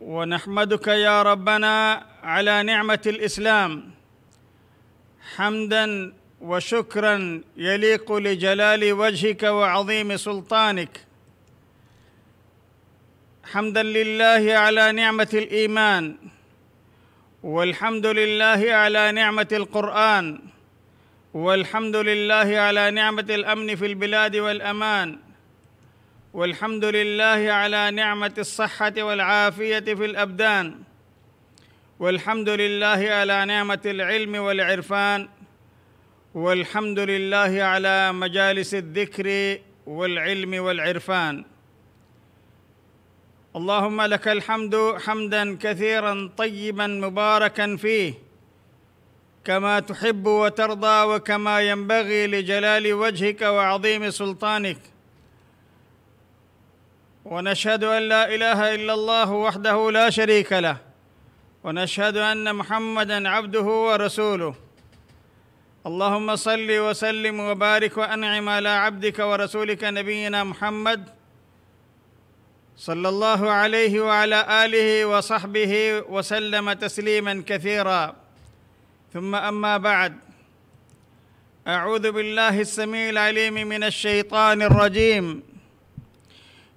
ونحمدك يا ربنا على نعمه الاسلام حمدا وشكرا يليق لجلال وجهك وعظيم سلطانك حمدا لله على نعمه الايمان والحمد لله على نعمه القران والحمد لله على نعمه الامن في البلاد والامان والحمد لله على نعمه الصحه والعافيه في الابدان والحمد لله على نعمه العلم والعرفان والحمد لله على مجالس الذكر والعلم والعرفان اللهم لك الحمد حمدا كثيرا طيبا مباركا فيه كما تحب وترضى وكما ينبغي لجلال وجهك وعظيم سلطانك ونشهد ان لا اله الا الله وحده لا شريك له ونشهد ان محمدا عبده ورسوله اللهم صل وسلم وبارك وانعم على عبدك ورسولك نبينا محمد صلى الله عليه وعلى اله وصحبه وسلم تسليما كثيرا ثم اما بعد اعوذ بالله السميع العليم من الشيطان الرجيم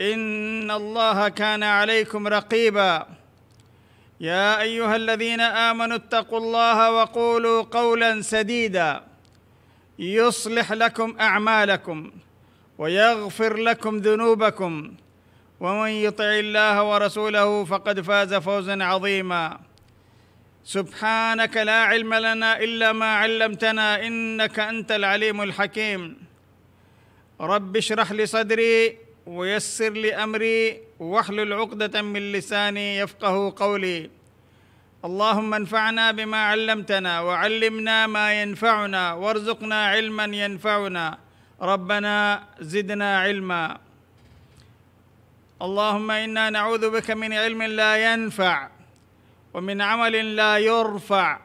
ان الله كان عليكم رقيبا يا ايها الذين امنوا اتقوا الله وقولوا قولا سديدا يصلح لكم اعمالكم ويغفر لكم ذنوبكم ومن يطع الله ورسوله فقد فاز فوزا عظيما سبحانك لا علم لنا الا ما علمتنا انك انت العليم الحكيم رب اشرح لي صدري ويسر لي امري واحلل عقده من لساني يفقه قولي اللهم انفعنا بما علمتنا وعلمنا ما ينفعنا وارزقنا علما ينفعنا ربنا زدنا علما اللهم انا نعوذ بك من علم لا ينفع ومن عمل لا يرفع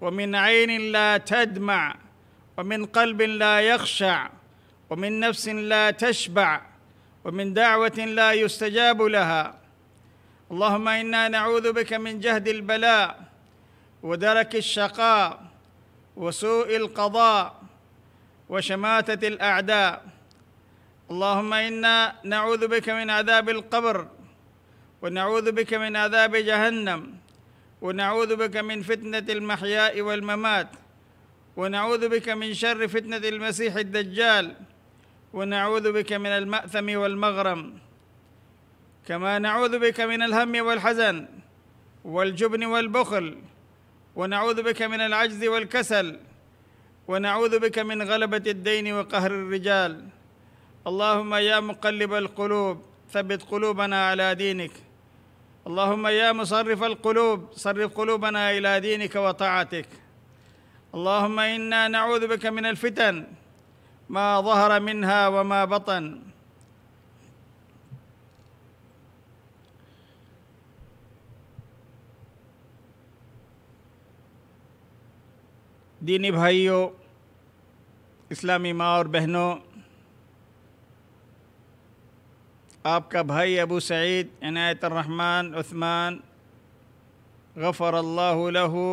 ومن عين لا تدمع ومن قلب لا يخشع ومن نفس لا تشبع ومن دعوه لا يستجاب لها اللهم انا نعوذ بك من جهد البلاء ودرك الشقاء وسوء القضاء وشماته الاعداء اللهم انا نعوذ بك من عذاب القبر ونعوذ بك من عذاب جهنم ونعوذ بك من فتنه المحياء والممات ونعوذ بك من شر فتنه المسيح الدجال ونعوذ بك من المأثم والمغرم كما نعوذ بك من الهم والحزن والجبن والبخل ونعوذ بك من العجز والكسل ونعوذ بك من غلبة الدين وقهر الرجال اللهم يا مقلب القلوب ثبت قلوبنا على دينك اللهم يا مصرف القلوب صرف قلوبنا إلى دينك وطاعتك اللهم إنا نعوذ بك من الفتن ما ظهر منها وما بطن دینی بھائیوں اسلامی ماں اور بہنوں آپ کا بھائی ابو سعید عنایت الرحمن عثمان غفر اللہ له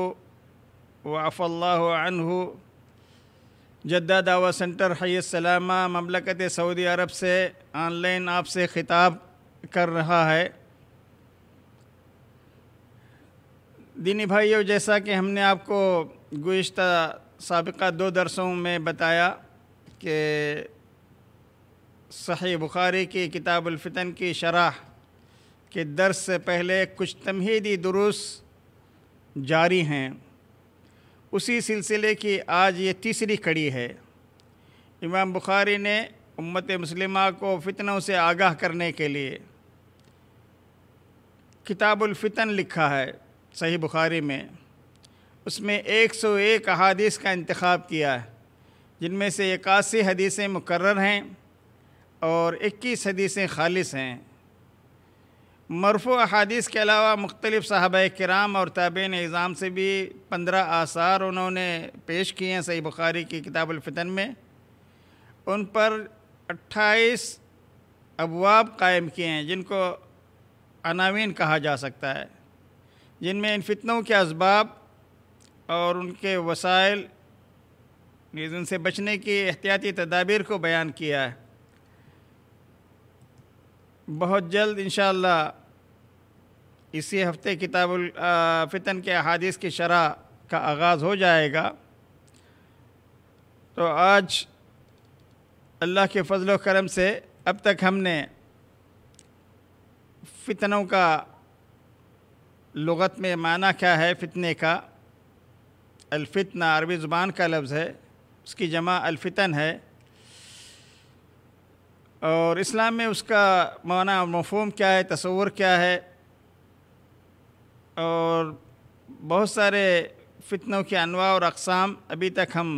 وعف اللہ عنہ जद्दा दावा सेंटर हय सलामा ममलकत सऊदी अरब से ऑनलाइन आपसे खिताब कर रहा है दीनी भाइयों जैसा कि हमने आपको गुज्त सबका दो दरसों में बताया कि सही बुखारी की किताबुलफ़ितन की शराह के दर्स से पहले कुछ तमहीदी दुरुस जारी हैं उसी सिलसिले की आज ये तीसरी कड़ी है इमाम बुखारी ने उम्मत मुस्लिम को फितनों से आगाह करने के लिए फितन लिखा है सही बुखारी में उसमें 101 अहादीस का इंतखब किया है जिनमें से इक्यासी हदीसें मुकर हैं और 21 हदीसें खालिस हैं मरफो अहादीस के अलावा मुख्तलिफ़ साहब कराम और तब निज़ाम से भी पंद्रह आसार उन्होंने पेश किए हैं सही बुखारी की किताबुलफ़ितन में उन पर अट्ठाईस अबवाब कायम किए हैं जिनको अनावीन कहा जा सकता है जिनमें इन फितनों के इसबाब और उनके वसाइल इनसे बचने की एहतियाती तदाबीर को बयान किया है बहुत जल्द इन इसी हफ्ते किताबुल फितन के अहादीस की शरह का आगाज़ हो जाएगा तो आज अल्लाह के फजल करम से अब तक हमने फितनों का लगत में माना क्या है फितने का अलफितना अरबी ज़ुबान का लफ्ज़ है उसकी जमा अलफितन है और इस्लाम में उसका माना मफहम क्या है तस्वर क्या है और बहुत सारे फितनों के अनवा और अकसाम अभी तक हम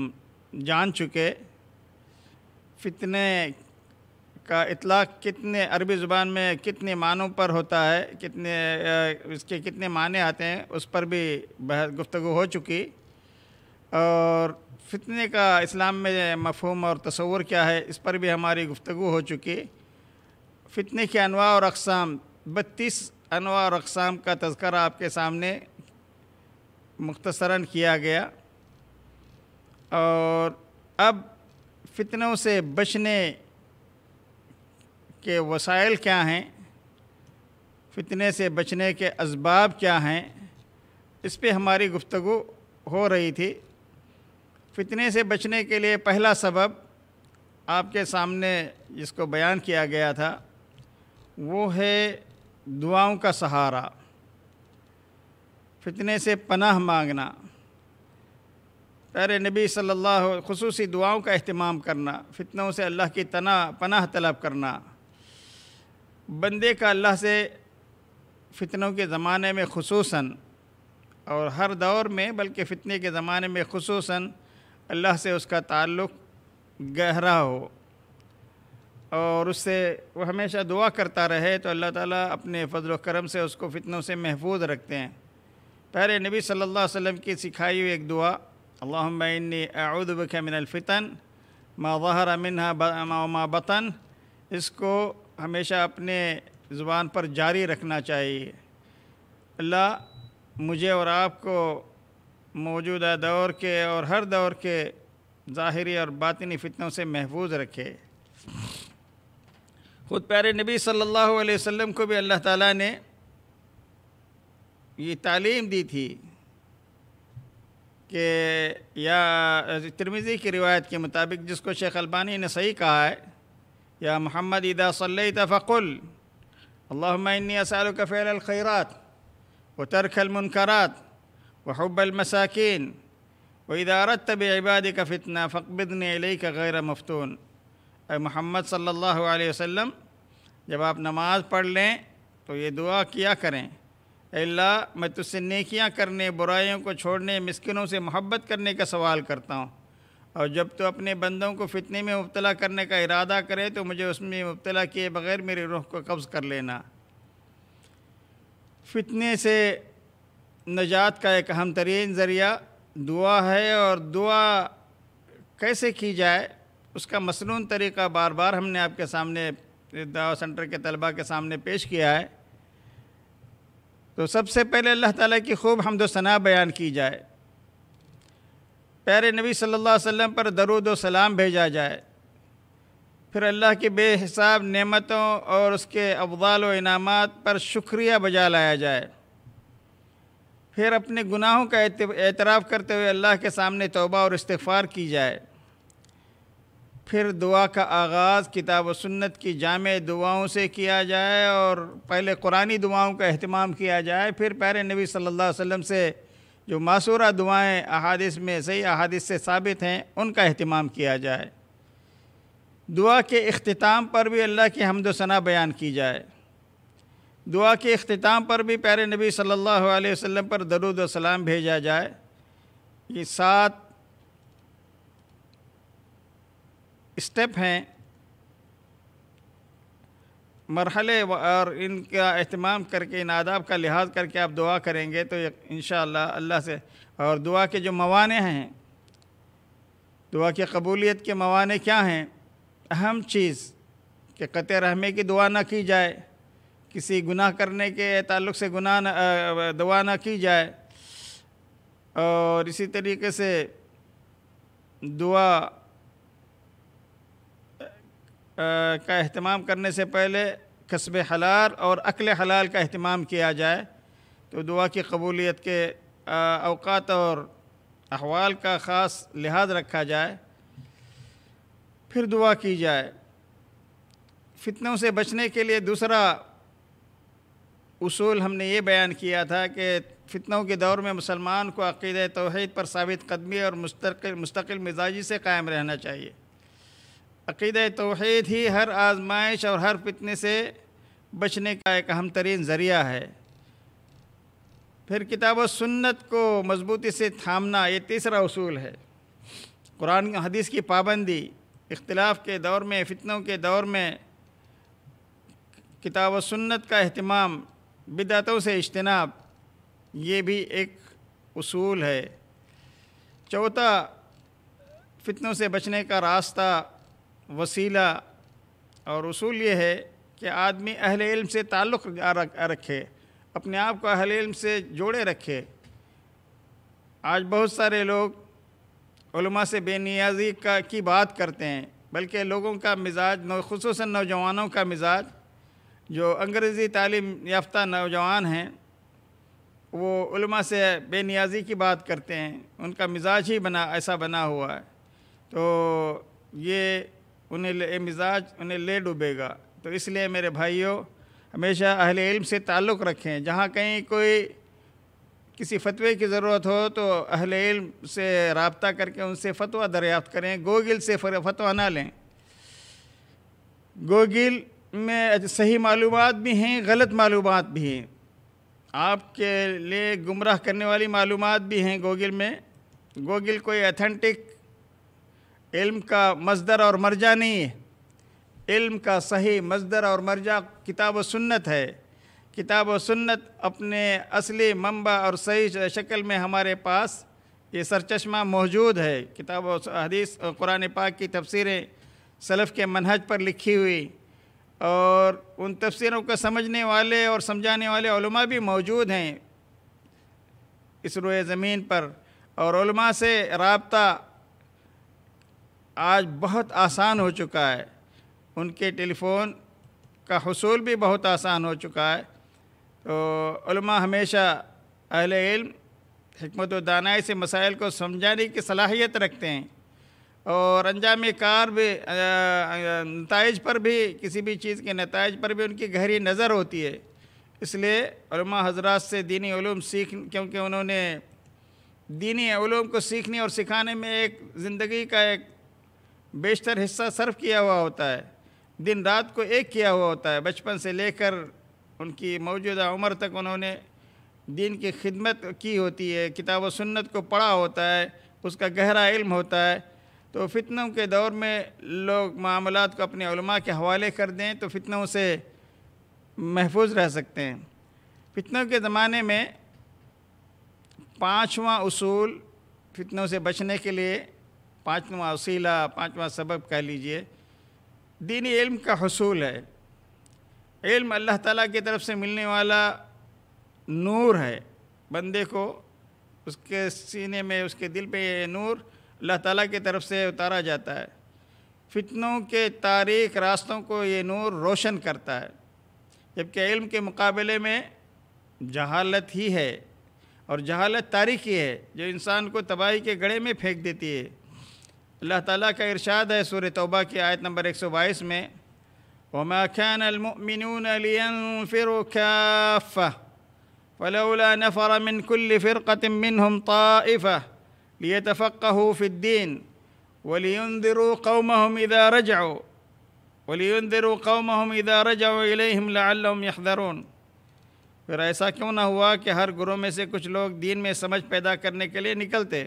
जान चुके फितने का इतलाक़ कितने अरबी ज़ुबान में कितने मानों पर होता है कितने इसके कितने माने आते हैं उस पर भी बहस गुफ्तु हो चुकी और फितने का इस्लाम में मफहम और तस्वर क्या है इस पर भी हमारी गुफ्तु हो चुकी फितने के अनवा और अकसाम बत्तीस अनवा और अकसाम का तस्करा आपके सामने मुख्तसरा किया गया और अब फितनों से बचने के वसाइल क्या हैं फितने से बचने के इसबाब क्या हैं इस पर हमारी गुफ्तु हो रही थी फितने से बचने के लिए पहला सबब आपके सामने जिसको बयान किया गया था वो है दुआओं का सहारा फितने से पनाह मांगना पैर नबी सल्लल्लाहु खसूसी दुआओं का अहतमाम करना फितनों से अल्लाह की तना पनाह तलब करना बंदे का अल्लाह से फितनों के ज़माने में खसूस और हर दौर में बल्कि फ़ितने के ज़माने में खसूस अल्लाह से उसका ताल्लुक़ गहरा हो और उससे वो हमेशा दुआ करता रहे तो अल्लाह ताला अपने फजल करम से उसको फितनों से महफूज रखते हैं पहले नबी सल्लल्लाहु अलैहि वसल्लम की सिखाई हुई एक दुआ अल्लाहनी आउदबिक फितन मा वहर मिनहा मा बतन इसको हमेशा अपने ज़ुबान पर जारी रखना चाहिए अल्लाह मुझे और आपको मौजूदा दौर के और हर दौर के ज़ाहरी और बातनी फितनों से महफूज रखे ख़ुद प्यारे नबी सल्लल्लाहु अलैहि वसल्लम को भी अल्लाह ताला ने ये तालीम दी थी कि या तिरमिज़ी की रिवायत के मुताबिक जिसको शेख अल्बानी ने सही कहा है या मोहम्मद इदा सल्ल तफ़ुल अल्लाम असाल कफ़ैल खैरात व तरखल मुनकरात वहब المساكين वईदा अरत बबाद का फ़ितना फ़कबिदन अलई का गैर मफतून अ मोहम्मद सल्ला वसम जब आप नमाज़ पढ़ लें तो ये दुआ किया करें अल्लाह मैं तुझसे नेकियां करने बुराइयों को छोड़ने मिसकिनों से मोहब्बत करने का सवाल करता हूँ और जब तो अपने बंदों को फितने में मुबतला करने का इरादा करे तो मुझे उसमें मुबतला किए बगैर मेरे रूह को कब्ज़ कर लेना फितने से नजात का एक अहम तरीन ज़रिया दुआ है और दुआ कैसे की जाए उसका मसनू तरीका बार बार हमने आपके सामने दावा सेंटर के तलबा के सामने पेश किया है तो सबसे पहले अल्लाह ताला की खूब हमदोसना बयान की जाए प्यारे नबी सल्लल्लाहु अलैहि वसल्लम पर दरुद व सलाम भेजा जाए फिर अल्लाह की बेहिसाब नेमतों और उसके अफाल व इनामत पर शुक्रिया बजा लाया जाए फिर अपने गुनाहों का एतराफ़ करते हुए अल्लाह के सामने तोबा और इस्तफ़ार की जाए फिर दुआ का आगाज़ किताब व सुन्नत की जाम दुआओं से किया जाए और पहले कुरानी दुआओं का अहतमाम किया जाए फिर प्यारे नबी सल्लल्लाहु अलैहि वसल्लम से जो मासूरा दुआएं अहादिस में सही अहादिस से साबित हैं उनका अहतमाम किया जाए दुआ के अख्ताम पर भी अल्लाह की हमदोसना बयान की जाए दुआ के अख्ताम पर भी प्यारे नबी सल्लल्लाहु अलैहि वसल्लम पर दरुद सलाम भेजा जाए ये सात स्टेप हैं मरहले और इनका अहतमाम करके इन आदाब का लिहाज करके आप दुआ करेंगे तो इन अल्लाह से और दुआ के जो मवाने हैं दुआ की कबूलियत के मवाने क्या हैं अहम चीज़ कि क़त रहमे की दुआ ना की जाए किसी गुनाह करने के ताल्लुक से गुनाह दुआ ना की जाए और इसी तरीके से दुआ का अहतमाम करने से पहले कस्ब हलाल और अकल हलाल का अहतमाम किया जाए तो दुआ की कबूलियत के अवकात और अहवाल का ख़ास लिहाज रखा जाए फिर दुआ की जाए फितनों से बचने के लिए दूसरा उसूल हमने ये बयान किया था कि फितनों के दौर में मुसलमान को अकीद तोहैद पर साबित कदमी और मुस्तकिल मुस्तकिल मिजाजी से कायम रहना चाहिए अकीद तोहैद ही हर आजमाइश और हर फितने से बचने का एक अहम तरीन ज़रिया है फिर किताब सुन्नत को मजबूती से थामना ये तीसरा असूल है कुरान हदीस की पाबंदी इख्तलाफ के दौर में फितनों के दौर में किताब सुन्नत का अहतमाम बिदातों से इज्तनाब ये भी एक असूल है चौथा फितनों से बचने का रास्ता वसीला और असूल ये है कि आदमी अहल इल्म से ताल्लुक़ रखे अपने आप को अहल इल्म से जोड़े रखे आज बहुत सारे लोग से बेनियाजी का की बात करते हैं बल्कि लोगों का मिजाज खूस नौजवानों का मिजाज जो अंग्रेज़ी तालीम याफ्ता नौजवान हैं वो उलमा से बेनियाजी की बात करते हैं उनका मिजाज ही बना ऐसा बना हुआ है तो ये उन्हें ले मिजाज उन्हें ले डूबेगा तो इसलिए मेरे भाइयों हमेशा अहले इल्म से ताल्लुक़ रखें जहाँ कहीं कोई किसी फतवे की ज़रूरत हो तो अहल इल्म से रबता करके उनसे फतवा दरियाफ़्त करें गोगिल से फतवा ना लें गोगिल में सही मालूम भी हैं गलत मालूम भी हैं आपके लिए गुमराह करने वाली मालूम भी हैं गूगल में गूगल कोई अथेंटिक इल्म का मजदर और मर्जा नहीं है इल्म का सही मजदर और मर्जा किताब व सुन्नत है किताब व सुन्नत अपने असली मंबा और सही शक्ल में हमारे पास ये सरचश्मा मौजूद है किताब हदीस और कुरान पाक की तफसीरें सलफ़ के मनहज पर लिखी हुई और उन तफसरों को समझने वाले और समझाने वाले भी मौजूद हैं इस रोए ज़मीन पर और से रबता आज बहुत आसान हो चुका है उनके टेलीफोन का हसूल भी बहुत आसान हो चुका है तो हमेशा अहल इल्म हमत दानाई से मसाइल को समझाने की सलाहियत रखते हैं और अंजाम कार भी नतज पर भी किसी भी चीज़ के नतज पर भी उनकी गहरी नज़र होती है इसलिए हजरात से दीनी ूम सीख क्योंकि उन्होंने दीनी ूम को सीखने और सिखाने में एक ज़िंदगी का एक बेशतर हिस्सा सर्व किया हुआ होता है दिन रात को एक किया हुआ होता है बचपन से लेकर उनकी मौजूदा उम्र तक उन्होंने दीन की खिदमत की होती है किताब सुन्नत को पढ़ा होता है उसका गहरा इल्म होता है तो फितनों के दौर में लोग मामलात को अपने उलमा के हवाले कर दें तो फितनों से महफूज रह सकते हैं फितनों के ज़माने में पाँचवा उसूल फितनों से बचने के लिए पाँचवा वसीला पाँचवा सबब कह लीजिए दीनी इल्म का हसूल है इल्म अल्लाह ताला की तरफ से मिलने वाला नूर है बंदे को उसके सीने में उसके दिल पे ये नूर अल्लाह ताला की तरफ से उतारा जाता है फितनों के तारीख रास्तों को ये नूर रोशन करता है जबकि इल्म के मुकाबले में जहालत ही है और जहालत तारीख ही है जो इंसान को तबाही के गड़े में फेंक देती है अल्लाह ताला का इरशाद है सूर तौबा की आयत नंबर 122 में वमा खान अलमिन फिर फ़लौला नफ़र मिन कुल्ल फ़िरक़ मिनहम ताइफ़ा लियतफ़क़हू फ़िद्दीन वलियंदिरू कौमहम इदा रजाओ वलियंदिरू कौमहम इदा रजाओ इलेहम लम यखदरून फिर ऐसा क्यों ना हुआ कि हर गुरु में से कुछ लोग दीन में समझ पैदा करने के लिए निकलते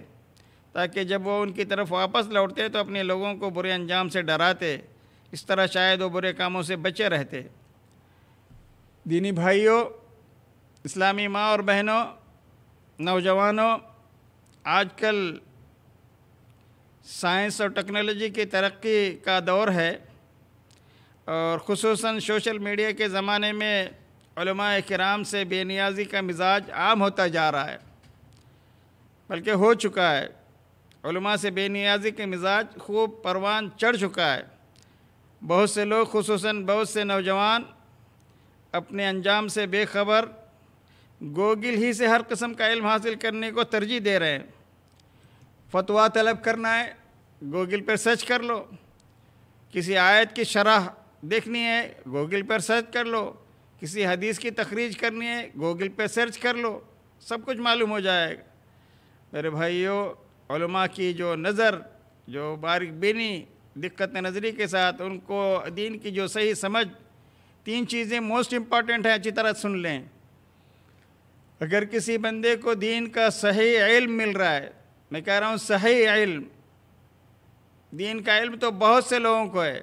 ताकि जब वो उनकी तरफ वापस लौटते तो अपने लोगों को बुरे अंजाम से डराते इस तरह शायद वो बुरे कामों से बचे रहते दीनी भाइयों इस्लामी माँ और बहनों नौजवानों आजकल साइंस और टेक्नोलॉजी की तरक्की का दौर है और खसूस सोशल मीडिया के ज़माने में कराम से बेनियाजी का मिजाज आम होता जा रहा है बल्कि हो चुका है से बेनियाजी के मिजाज खूब परवान चढ़ चुका है बहुत से लोग खूस बहुत से नौजवान अपने अंजाम से बेखबर गोगिल ही से हर कस्म का इल्म हासिल करने को तरजीह दे रहे हैं फतवा तलब करना है गोगिल पर सर्च कर लो किसी आयत की शराह देखनी है गोगिल पर सर्च कर लो किसी हदीस की तखरीज करनी है गोगिल पर सर्च कर लो सब कुछ मालूम हो जाएगा मेरे भाइयों की जो नज़र जो बारिक बिनी दिक्कत नज़री के साथ उनको दीन की जो सही समझ तीन चीज़ें मोस्ट इम्पॉर्टेंट हैं अच्छी तरह सुन लें अगर किसी बंदे को दीन का सही इल्म मिल रहा है मैं कह रहा हूँ सही इल्म दीन का इल्म तो बहुत से लोगों को है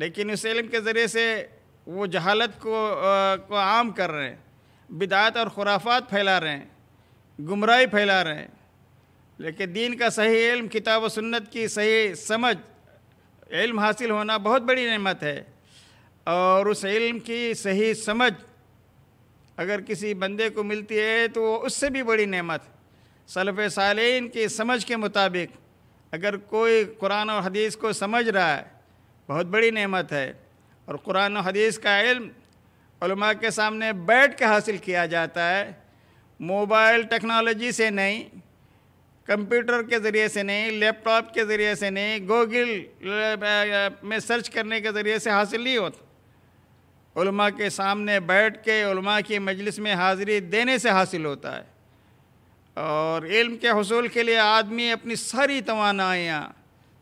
लेकिन उस इल्म के ज़रिए से वो जहालत को आ, को आम कर रहे हैं बिदात और खुराफात फैला रहे हैं गुमराही फैला रहे हैं लेकिन दीन का सही इल्म किताब सुन्नत की सही समझ इल्म हासिल होना बहुत बड़ी नेमत है और उस इल्म की सही समझ अगर किसी बंदे को मिलती है तो वो उससे भी बड़ी नेमत सलफ़ सालीन की समझ के मुताबिक अगर कोई कुरान और हदीस को समझ रहा है बहुत बड़ी नेमत है और कुरान और हदीस का इल्म के सामने बैठ के हासिल किया जाता है मोबाइल टेक्नोलॉजी से नहीं कंप्यूटर के ज़रिए से नहीं लैपटॉप के ज़रिए से नहीं गूगल में सर्च करने के ज़रिए से हासिल नहीं होता उलमा के सामने बैठ के उलमा की मजलिस में हाज़िरी देने से हासिल होता है और इल्म के हसूल के लिए आदमी अपनी सारी तोानाइयाँ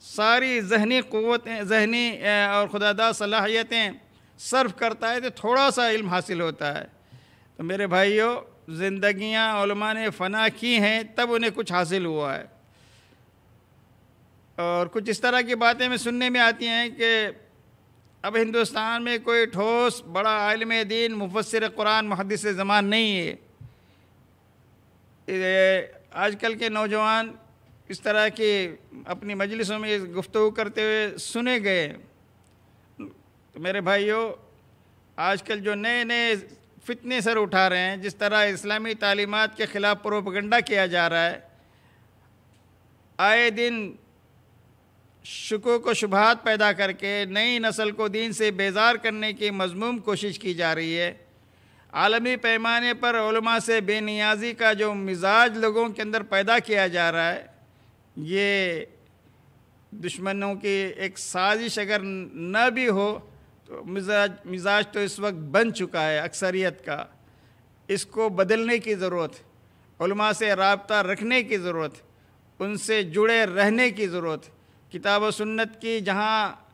सारी जहनी क़वतें जहनी और खुदादा सलाहियतें सर्व करता है तो थोड़ा सा इल्म हासिल होता है तो मेरे भाइयों ज़िंदगियाँ ने फ़ना की हैं तब उन्हें कुछ हासिल हुआ है और कुछ इस तरह की बातें में सुनने में आती हैं कि अब हिंदुस्तान में कोई ठोस बड़ा आलम दीन मुफसर कुरान महदस ज़मान नहीं है आजकल के नौजवान इस तरह के अपनी मजलिसों में गुफ्तु करते हुए सुने गए तो मेरे भाइयों आजकल जो नए नए फितने सर उठा रहे हैं जिस तरह इस्लामी तालीमत के ख़िलाफ़ प्रोपगंडा किया जा रहा है आए दिन शुक्र को शुभात पैदा करके नई नस्ल को दीन से बेजार करने की मजमूम कोशिश की जा रही है आलमी पैमाने पर ओलमा से बेनियाजी का जो मिजाज लोगों के अंदर पैदा किया जा रहा है ये दुश्मनों की एक साजिश अगर न भी हो तो मिजाज मिजाज तो इस वक्त बन चुका है अक्सरियत का इसको बदलने की ज़रूरत से रबता रखने की ज़रूरत उनसे जुड़े रहने की ज़रूरत किताब व सुन्नत की जहाँ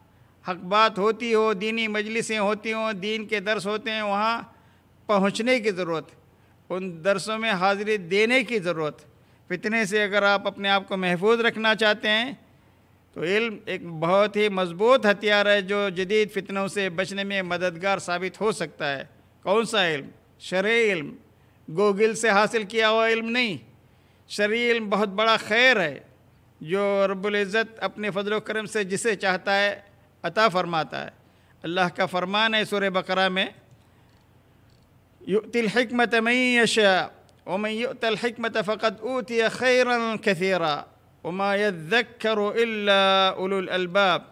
हक बात होती हो दीनी मजलिसें होती हों दीन के दर्स होते हैं वहाँ पहुँचने की ज़रूरत उन दरसों में हाज़िरी देने की ज़रूरत फितने से अगर आप अपने आप को महफूज रखना चाहते हैं तो इल्म एक बहुत ही मजबूत हथियार है जो जदीद फितनों से बचने में मददगार साबित हो सकता है कौन सा इल्म शर इल्म गोगिल से हासिल किया हुआ इल्म नहीं शर इल्म बहुत बड़ा खैर है जो रब्ज़त अपने फजल करम से जिसे चाहता है अता फरमाता है अल्लाह का फरमान है सुर बकरा में युतिलमत मई यशा वमन फ़कत ऊत खैर कसरा वमायकर अल्बाब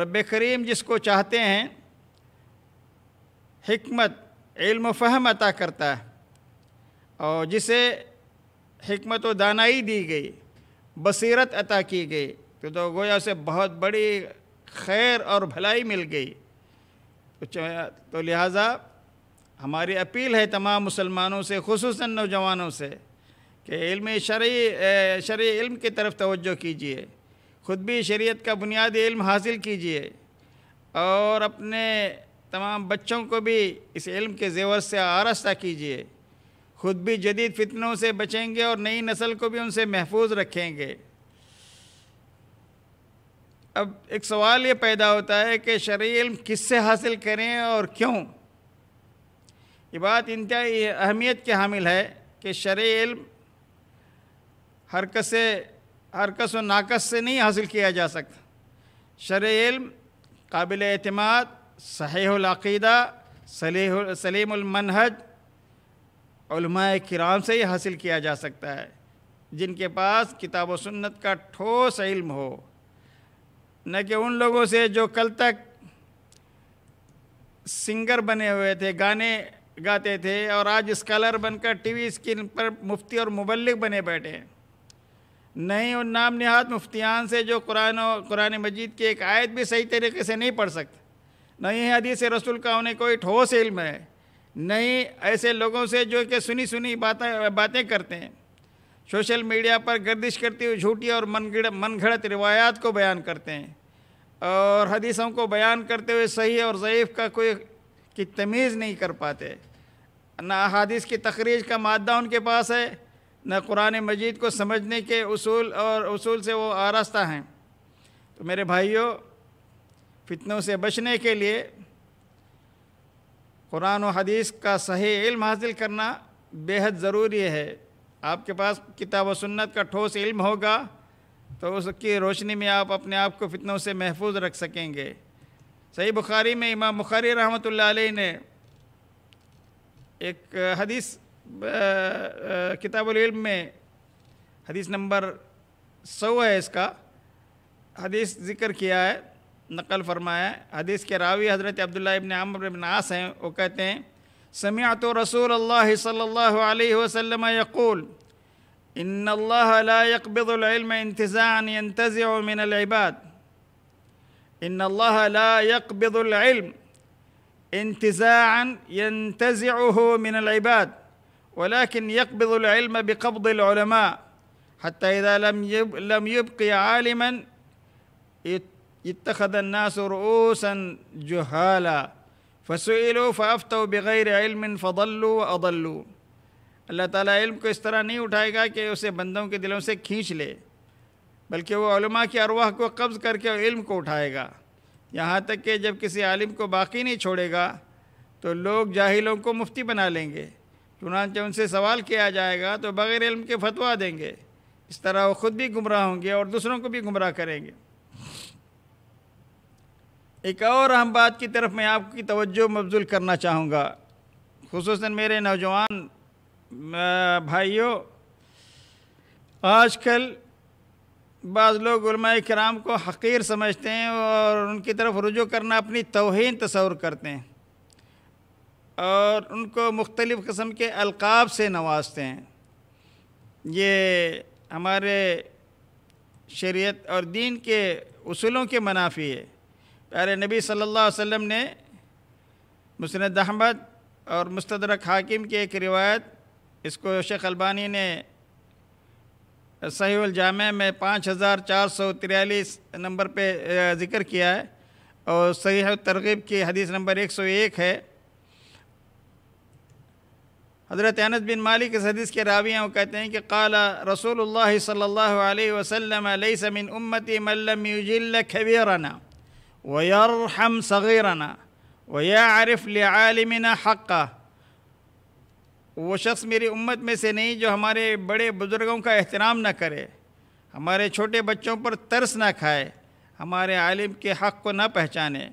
रब करीम जिसको चाहते हैं हमत इल्म फ़हम अता करता है और जिसे हमत व दानाई दी गई बसीरत अता की गई तो, तो गोया से बहुत बड़ी खैर और भलाई मिल गई तो, तो लिहाजा हमारी अपील है तमाम मुसलमानों से खसूस नौजवानों से कि इल्म शरी शरी इल्म की तरफ तोज्जो कीजिए ख़ुद भी शरीयत का बुनियादी इल्म हासिल कीजिए और अपने तमाम बच्चों को भी इस इल्म के जेवर से आरस्ता कीजिए खुद भी जदीद फितनों से बचेंगे और नई नस्ल को भी उनसे महफूज रखेंगे अब एक सवाल ये पैदा होता है कि शर्य इल्म किससे हासिल करें और क्यों ये बात इंतहाई अहमियत के हामिल है कि शर इल्म हरकस व नाकस से नहीं हासिल किया जा सकता शर इल्म काबिल अतमाद सहीहलाक़ीदा सलीमनहज कराम से ही हासिल किया जा सकता है जिनके पास किताब सुन्नत का ठोस इल्म हो न कि उन लोगों से जो कल तक सिंगर बने हुए थे गाने गाते थे और आज स्कॉलर बनकर टीवी स्क्रीन पर मुफ्ती और मुबलिक बने बैठे हैं नहीं उन नाम निहात मुफ्तियान से जो कुरान और कुरान मजीद की एक आयत भी सही तरीके से नहीं पढ़ सकते नहीं हदीस रसूल का उन्हें कोई ठोस इल्म है नहीं ऐसे लोगों से जो कि सुनी सुनी बातें बातें करते हैं सोशल मीडिया पर गर्दिश करती हुई झूठी और मनगढ़ घड़त रिवायात को बयान करते हैं और हदीसों को बयान करते हुए सही और ज़यीफ़ का कोई की तमीज़ नहीं कर पाते ना अहादीस की तखरीज का मादा उनके पास है न कुरान मजीद को समझने के असूल और असूल से वो आरास्ता हैं तो मेरे भाइयों फितनों से बचने के लिए कुरान और हदीस का सही इल्म हासिल करना बेहद ज़रूरी है आपके पास किताब सुन्नत का ठोस इल्म होगा तो उसकी रोशनी में आप अपने आप को फितनों से महफूज रख सकेंगे सही बुखारी में इमाम बुखारी रहमत ने एक हदीस किताबुल्म में हदीस नंबर सौ है इसका हदीस ज़िक्र किया है نقل فرمایا حدیث کے راوی حضرت عبداللہ ابن عمر بن عاص ہیں وہ کہتے ہیں سمعت رسول اللہ صلی اللہ علیہ وسلم يقول ان اللہ لا يقبض العلم انتزاعا ينتزع من العباد ان اللہ لا يقبض العلم انتزاعا ينتزعه من العباد ولكن يقبض العلم بقبض العلماء حتى اذا لم لم يبقي عالما इतखदन्नास रऊसन जहाला फसलो फ़ाफ़त बग़ैर इल्म फ़दल्लु अदल्लु अल्लाह ताला इल्म को इस तरह नहीं उठाएगा कि उसे बंदों के दिलों से खींच ले बल्कि वोमा की अरवाह को कब्ज़ करके इल्म को उठाएगा यहाँ तक कि जब किसी आलिम को बाकी नहीं छोड़ेगा तो लोग जाहिलों को मुफ्ती बना लेंगे चुनानचे उनसे सवाल किया जाएगा तो बग़ैर इल्म के फतवा देंगे इस तरह वो ख़ुद भी गुमराह होंगे और दूसरों को भी गुमराह करेंगे एक और अहम बात की तरफ मैं आपकी तवज्जो मबजूल करना चाहूँगा खसूस मेरे नौजवान भाइयों आजकल बाज़ लोग कराम को हकीर समझते हैं और उनकी तरफ रुजू करना अपनी तोहन तस्वर करते हैं और उनको मुख्तलिफ़ कस्म के अलकाब से नवाजते हैं ये हमारे शरीयत और दीन के असूलों के मुनाफी है अरे नबी सल्लल्लाहु अलैहि वसल्लम ने मुसनद अहमद और मुस्तरक हाकिम की एक रिवायत इसको शेख अलबानी ने सही जाम में पाँच हज़ार चार सौ तिरालीस नंबर पे ज़िक्र किया है और सही तरगीब की हदीस नंबर एक सौ एक है हज़रत अनस बिन मालिक इस हदीस के रावियाँ वो कहते हैं कि काला रसूल सल्ला वसलम समिन उम्मती मल्लम खबीराना वयरहम صغيرنا ويعرف لعالمنا حقه वो शख्स मेरी उम्मत में से नहीं जो हमारे बड़े बुज़ुर्गों का एहतराम ना करे हमारे छोटे बच्चों पर तरस ना खाए हमारे आलिम के हक़ को ना पहचाने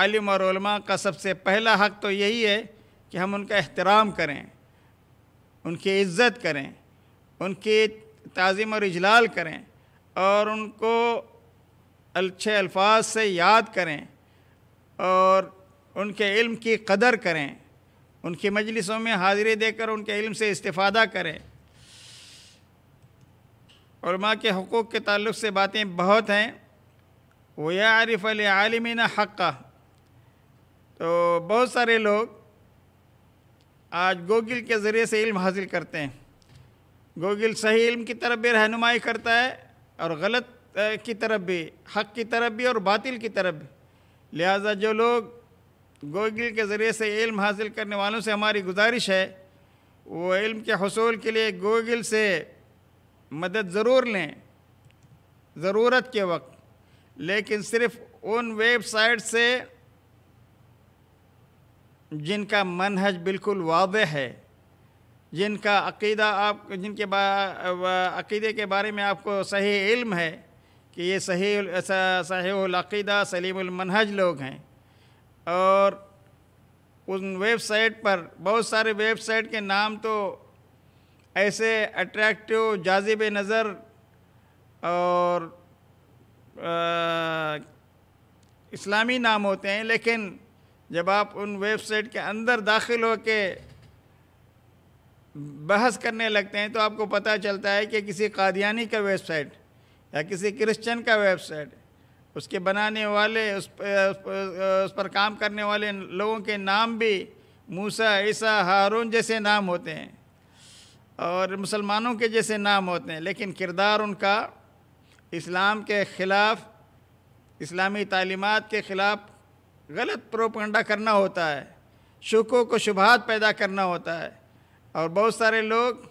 आलिम और उलमा का सबसे पहला हक़ तो यही है कि हम उनका एहतराम करें उनकी इज़्ज़त करें उनकी ताज़ीम और इजलाल करें और उनको अच्छे अल्फाज से याद करें और उनके इल्म की कदर करें उनकी मजलिसों में हाजिरी देकर उनके इल्म से इस्तादा करें और माँ के हकूक़ के ताल्लुक से बातें बहुत हैं वया आरिफ आलमिन हक़ तो बहुत सारे लोग आज गूगल के ज़रिए से इल्म हासिल करते हैं गूगल सही इल्म की तरफ भी रहनुमाई करता है और गलत की तरफ भी हक की तरफ भी और बातिल की तरफ भी लिहाजा जो लोग गोगिल के ज़रिए से इल्म हासिल करने वालों से हमारी गुजारिश है वो इल्म के हसूल के लिए गोगिल से मदद ज़रूर लें ज़रूरत के वक्त लेकिन सिर्फ उन वेबसाइट से जिनका मनहज बिल्कुल वाज है जिनका अकीदा आप जिनके बा अकीदे के बारे में आपको सही इल्म है कि ये सही सहीदा सलीमनहज लोग हैं और उन वेबसाइट पर बहुत सारे वेबसाइट के नाम तो ऐसे अट्रैक्टिव जाजिब नज़र और आ, इस्लामी नाम होते हैं लेकिन जब आप उन वेबसाइट के अंदर दाखिल हो के बहस करने लगते हैं तो आपको पता चलता है कि किसी कादियानी का वेबसाइट या किसी क्रिश्चियन का वेबसाइट उसके बनाने वाले उस पर, उस पर काम करने वाले लोगों के नाम भी मूसा ईसा हारून जैसे नाम होते हैं और मुसलमानों के जैसे नाम होते हैं लेकिन किरदार उनका इस्लाम के ख़िलाफ़ इस्लामी तालीमत के ख़िलाफ़ गलत प्रोपगंडा करना होता है शुकों को शुभात पैदा करना होता है और बहुत सारे लोग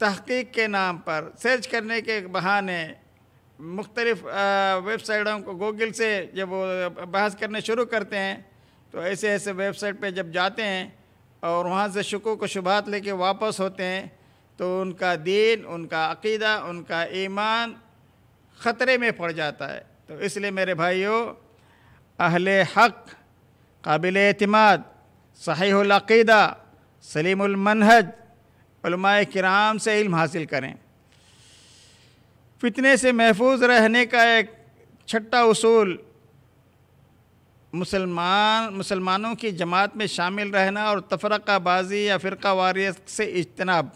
तहकीक के नाम पर सर्च करने के बहाने मुख्तलिफ वेबसाइटों को गूगल से जब वो बहस करने शुरू करते हैं तो ऐसे ऐसे वेबसाइट पे जब जाते हैं और वहाँ से शकूक व शुभात लेके वापस होते हैं तो उनका दीन उनका अकीदा उनका ईमान ख़तरे में पड़ जाता है तो इसलिए मेरे भाइयों अहल हक काबिल अतमाद सहीक़ीदा सलीमनहज कराम से इल्म हासिल करें फितने से महफूज रहने का एक छठा उसूल मुसलमान मुसलमानों की जमात में शामिल रहना और तफरकाबाजी या फ़िरका वारियत से इजतनाब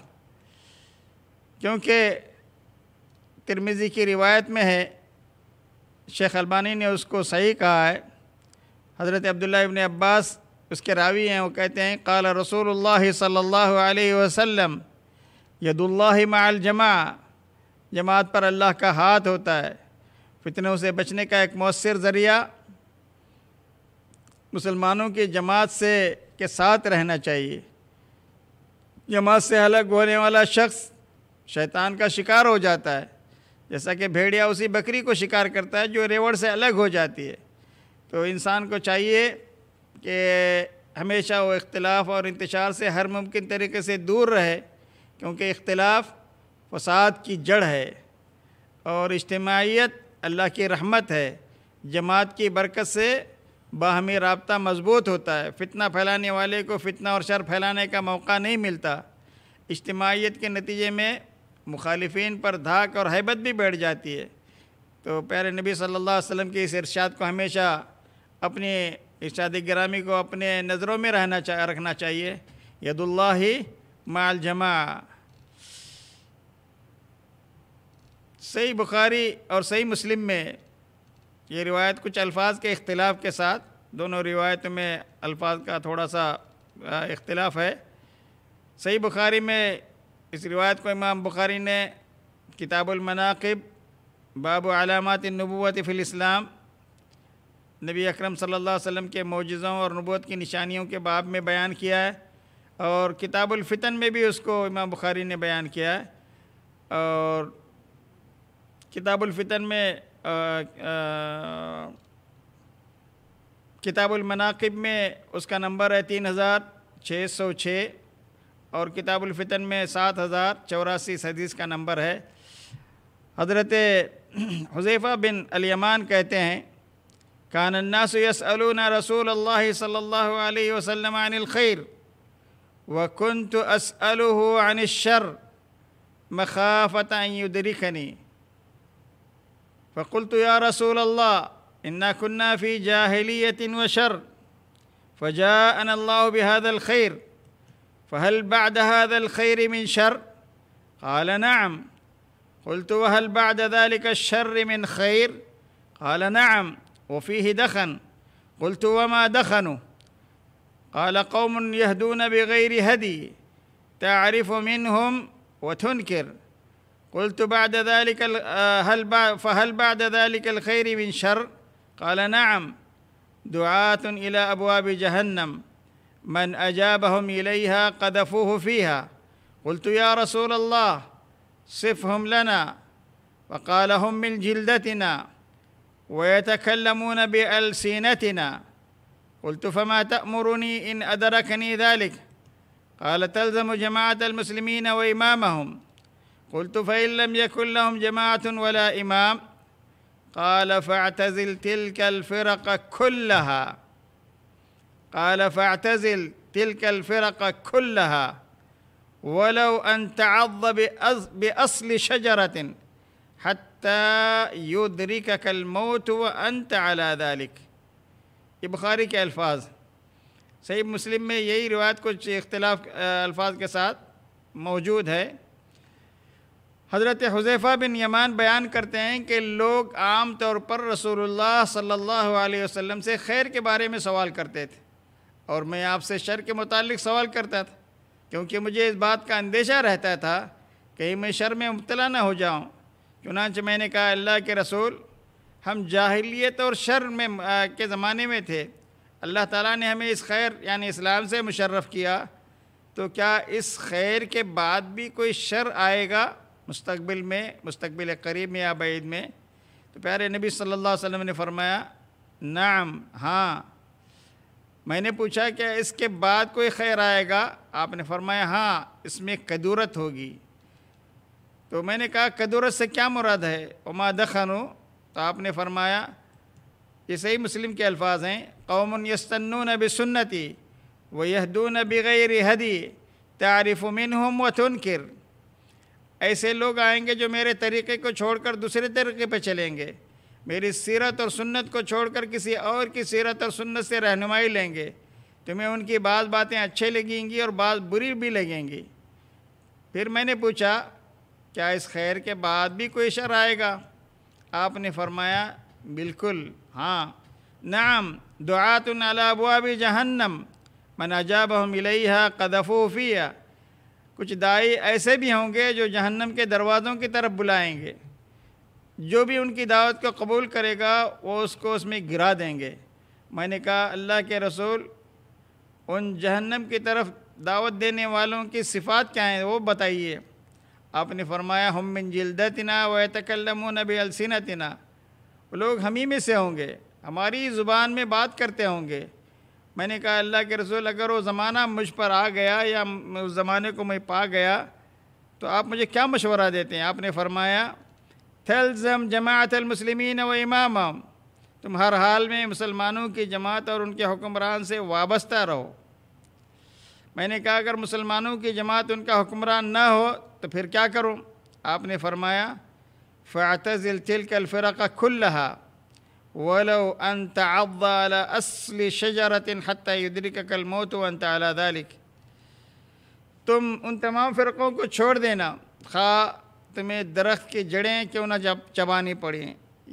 क्योंकि तिरमिज़ी की रिवायत में है शेख अलबानी ने उसको सही कहा है हज़रत अब्दुल्ला इबन अब्बास उसके रावी हैं वो कहते हैं कल रसूल सल्ला वसम यदुल्ल माल जमा जमात पर अल्लाह का हाथ होता है फितनों से बचने का एक मौसर ज़रिया मुसलमानों की जमात से के साथ रहना चाहिए जमात से अलग होने वाला शख्स शैतान का शिकार हो जाता है जैसा कि भेड़िया उसी बकरी को शिकार करता है जो रेवड़ से अलग हो जाती है तो इंसान को चाहिए कि हमेशा वो इख्तलाफ और इंतशार से हर मुमकिन तरीके से दूर रहे क्योंकि इख्तलाफ फसाद की जड़ है और इज्तमाहीत अल्लाह की रहमत है जमात की बरकत से बाहमी रबता मजबूत होता है फितना फैलाने वाले को फितना और शर फैलाने का मौका नहीं मिलता इज्तमाहीत के नतीजे में मुखालफन पर धाक और हैबत भी बैठ जाती है तो प्यारे नबी सल्लल्लाहु अलैहि वसल्लम के इस इरशाद को हमेशा अपने इर्शाद ग्रामी को अपने नज़रों में रहना चा, रखना चाहिए यदुल्ला ही माल जमा सही बुखारी और सही मुस्लिम में ये रिवायत कुछ अल्फाज के इख्तलाफ के साथ दोनों रिवायत में अल्फाज का थोड़ा सा इख्तलाफ है सही बुखारी में इस रिवायत को इमाम बुखारी ने किताबुल मनाक़िब बाब अलामत नबूत फ़िल इस्लाम नबी अकरम सल्लल्लाहु अलैहि वसल्लम के मौज़ों और नबूत की निशानियों के बाब में बयान किया है और किताबुलफ़ितन में भी उसको इमाम बुखारी ने बयान किया है और किताबुलफ़ितन में किताबुलमनाकब में उसका नंबर है तीन हज़ार छः सौ छः और किताबुलफ़ितन में सात हज़ार चौरासी सदीस का नंबर है हज़रत हुजैफ़ा बिन अलीमान कहते हैं كان الناس يسالون رسول الله صلى الله عليه وسلم عن الخير وكنت اساله عن الشر مخافه ان يدركني فقلت يا رسول الله انا كنا في جاهليه وشر فجاءنا الله بهذا الخير فهل بعد هذا الخير من شر قال نعم قلت وهل بعد ذلك الشر من خير قال نعم وفيه دخن قلت وما دخنوا قال قوم يهدون بغير هدي تعرف منهم وتنكر قلت بعد ذلك آه، هل فهل بعد ذلك الخير من شر قال نعم دعاة إلى أبواب جهنم من أجابهم إليها قذفوه فيها قلت يا رسول الله صفهم لنا فقال هم من جلدتنا ويتكلمون بألسنتنا قلت فما تأمرني إن أدركني ذلك قال تلزم جماعة المسلمين وإمامهم قلت فإن لم يكن لهم جماعة ولا إمام قال فاعتزل تلك الفرق كلها قال فاعتزل تلك الفرق كلها ولو أن تعض بأصل شجرة हत्ता युद्रिक कल मौत व अंत अला दालिक ये बुखारी के अल्फाज सही मुस्लिम में यही रिवायत कुछ इख्तलाफ अल्फाज के साथ मौजूद है हज़रत हुजैफ़ा बिन यमान बयान करते हैं कि लोग आम तौर पर रसूलुल्लाह सल्लल्लाहु अलैहि वसल्लम से खैर के बारे में सवाल करते थे और मैं आपसे शर के मुतालिक सवाल करता था क्योंकि मुझे इस बात का अंदेशा रहता था कहीं मैं शर में मुबला ना हो जाऊं चुनाच मैंने कहा अल्लाह के रसूल हम जाहिलियत और शर में आ, के ज़माने में थे अल्लाह ताला ने हमें इस खैर यानी इस्लाम से मुशर्रफ़ किया तो क्या इस खैर के बाद भी कोई शर आएगा मुस्तबिल में मुस्तबिल करीब में या बैद में तो प्यारे नबी सल्लल्लाहु अलैहि वसल्लम ने फरमाया नाम हाँ मैंने पूछा क्या इसके बाद कोई खैर आएगा आपने फरमाया हाँ इसमें कदूरत होगी तो मैंने कहा कदूरत से क्या मुराद है उमा दखनु तो आपने फरमाया ये सही मुस्लिम के अल्फाज हैं कौमन नब सुन्नती व यहदून बग़ैर हदी तारफ़ मिन हम व ऐसे लोग आएंगे जो मेरे तरीक़े को छोड़कर दूसरे तरीके पर चलेंगे मेरी सीरत और सुन्नत को छोड़कर किसी और की सीरत और सुन्नत से रहनुमाई लेंगे तुम्हें उनकी बात बातें अच्छे लगेंगी और बात बुरी भी लगेंगी फिर मैंने पूछा क्या इस खैर के बाद भी कोई शर आएगा आपने फरमाया बिल्कुल हाँ नाम नलाबुआ भी जहन्नम मन अजाब हम कदफूफिया कुछ दाई ऐसे भी होंगे जो जहन्नम के दरवाज़ों की तरफ बुलाएंगे जो भी उनकी दावत को कबूल करेगा वो उसको उसमें गिरा देंगे मैंने कहा अल्लाह के रसूल उन जहन्नम की तरफ दावत देने वालों की सिफ़ात क्या हैं वो बताइए आपने फरमाया हम मिन जिल्दतना व तकलम नबी वो लोग हम ही में से होंगे हमारी ज़ुबान में बात करते होंगे मैंने कहा अल्लाह के रसूल अगर वो ज़माना मुझ पर आ गया या उस ज़माने को मैं पा गया तो आप मुझे क्या मशवरा देते हैं आपने फरमाया थलज़म जमातलमसलमिन व इमाम तुम हर हाल में मुसलमानों की जमात और उनके हुक्मरान से वाबस्ता रहो मैंने कहा अगर मुसलमानों की जमात उनका हुक्मरान न हो तो फिर क्या करूँ आपने फरमाया फ़ातज़िल का खुल रहा वलो अन तसल शजरतिन हतरिक कल मोत वन तलिक तुम उन तमाम फ़िरक़ों को छोड़ देना खा तुम्हें दरख्त की जड़ें क्यों ना जब चबानी पड़ी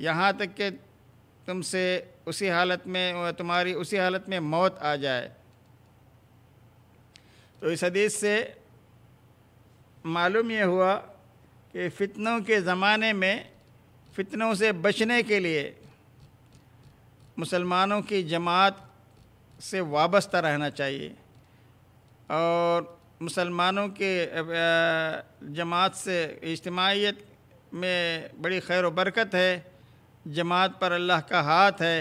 यहाँ तक कि तुमसे उसी हालत में तुम्हारी उसी हालत में मौत आ जाए तो इस हदीस से मालूम यह हुआ कि फितनों के ज़माने में फितनों से बचने के लिए मुसलमानों की जमात से वाबस्ता रहना चाहिए और मुसलमानों के जमात से इज्तमाहीत में बड़ी खैर व बरकत है जमात पर अल्लाह का हाथ है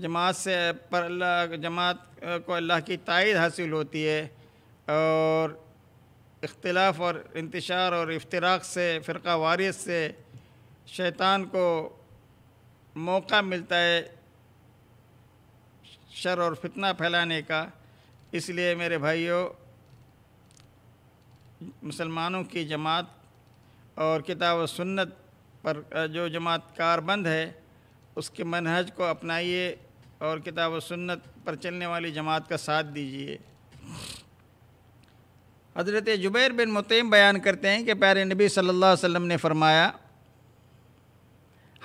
जमात से पर अल्लाह जमात को अल्लाह की तायद हासिल होती है और इख्तलाफ और इंतशार और इफ्तराक से फ़िरका वारियत से शैतान को मौका मिलता है शर और फितना फैलाने का इसलिए मेरे भाइयों मुसलमानों की जमात और किताब सुन्नत पर जो जमात कारबंद है उसके मनहज को अपनाइए और किताब सुन्नत पर चलने वाली जमात का साथ दीजिए हज़रत जुबैर बिन मुतीम बयान करते हैं कि प्यारे नबी सल्लल्लाहु अलैहि वसल्लम ने फ़रमाया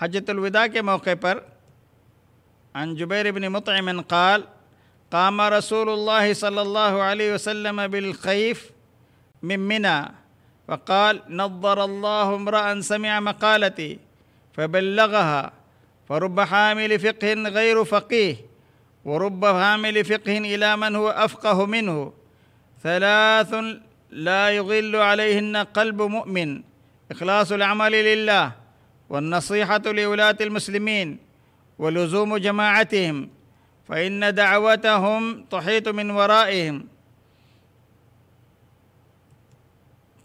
हजतलविदा के मौके पर अन जुबैर बिन मुतमन काल काम रसूल सल्ला वसम बिलखीफ़ ममिना फ़काल नवर अल्लामरान समिया मकालती फ़बल्लहा फ़रब हामिल फ़िक्र गैर फ़कीह वरब हामिल फ़िक्र इलामन हो अफ़क़ मिन हो ثلاث لا يغل عليهن قلب مؤمن إخلاص العمل لله والنصيحة لولاة المسلمين ولزوم جماعتهم فإن دعوتهم تحيط من ورائهم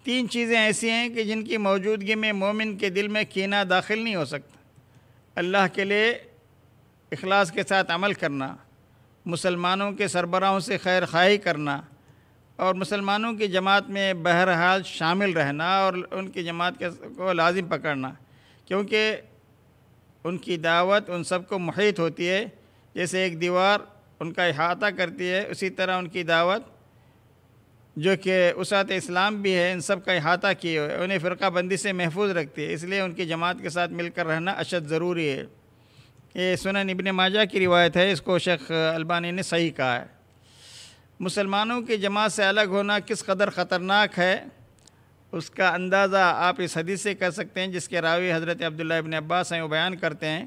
تین چیزیں ایسی ہیں کہ جن کی موجودگی میں مومن کے دل میں कीना داخل نہیں ہو سکتا اللہ کے लिए اخلاص کے ساتھ عمل کرنا مسلمانوں کے سربراہوں سے خیر خواہی کرنا और मुसलमानों की जमात में बहरहाल शामिल रहना और उनकी जमात के को लाजिम पकड़ना क्योंकि उनकी दावत उन सबको मुहित होती है जैसे एक दीवार उनका अहाता करती है उसी तरह उनकी दावत जो कि उसत इस्लाम भी है इन सब का अहाता किए हुए उन्हें फ़िरकाबंदी से महफूज रखती है इसलिए उनकी जमात के साथ मिलकर रहना अशद ज़रूरी है ये सुनन इबन माजा की रिवायत है इसको शेख अलबानी ने सही कहा है मुसलमानों की जमात से अलग होना किस कदर ख़तरनाक है उसका अंदाज़ा आप इस हदीस से कर सकते हैं जिसके रावी हज़रत अब्दुल्ला इबन अब्बास हैं वो बयान करते हैं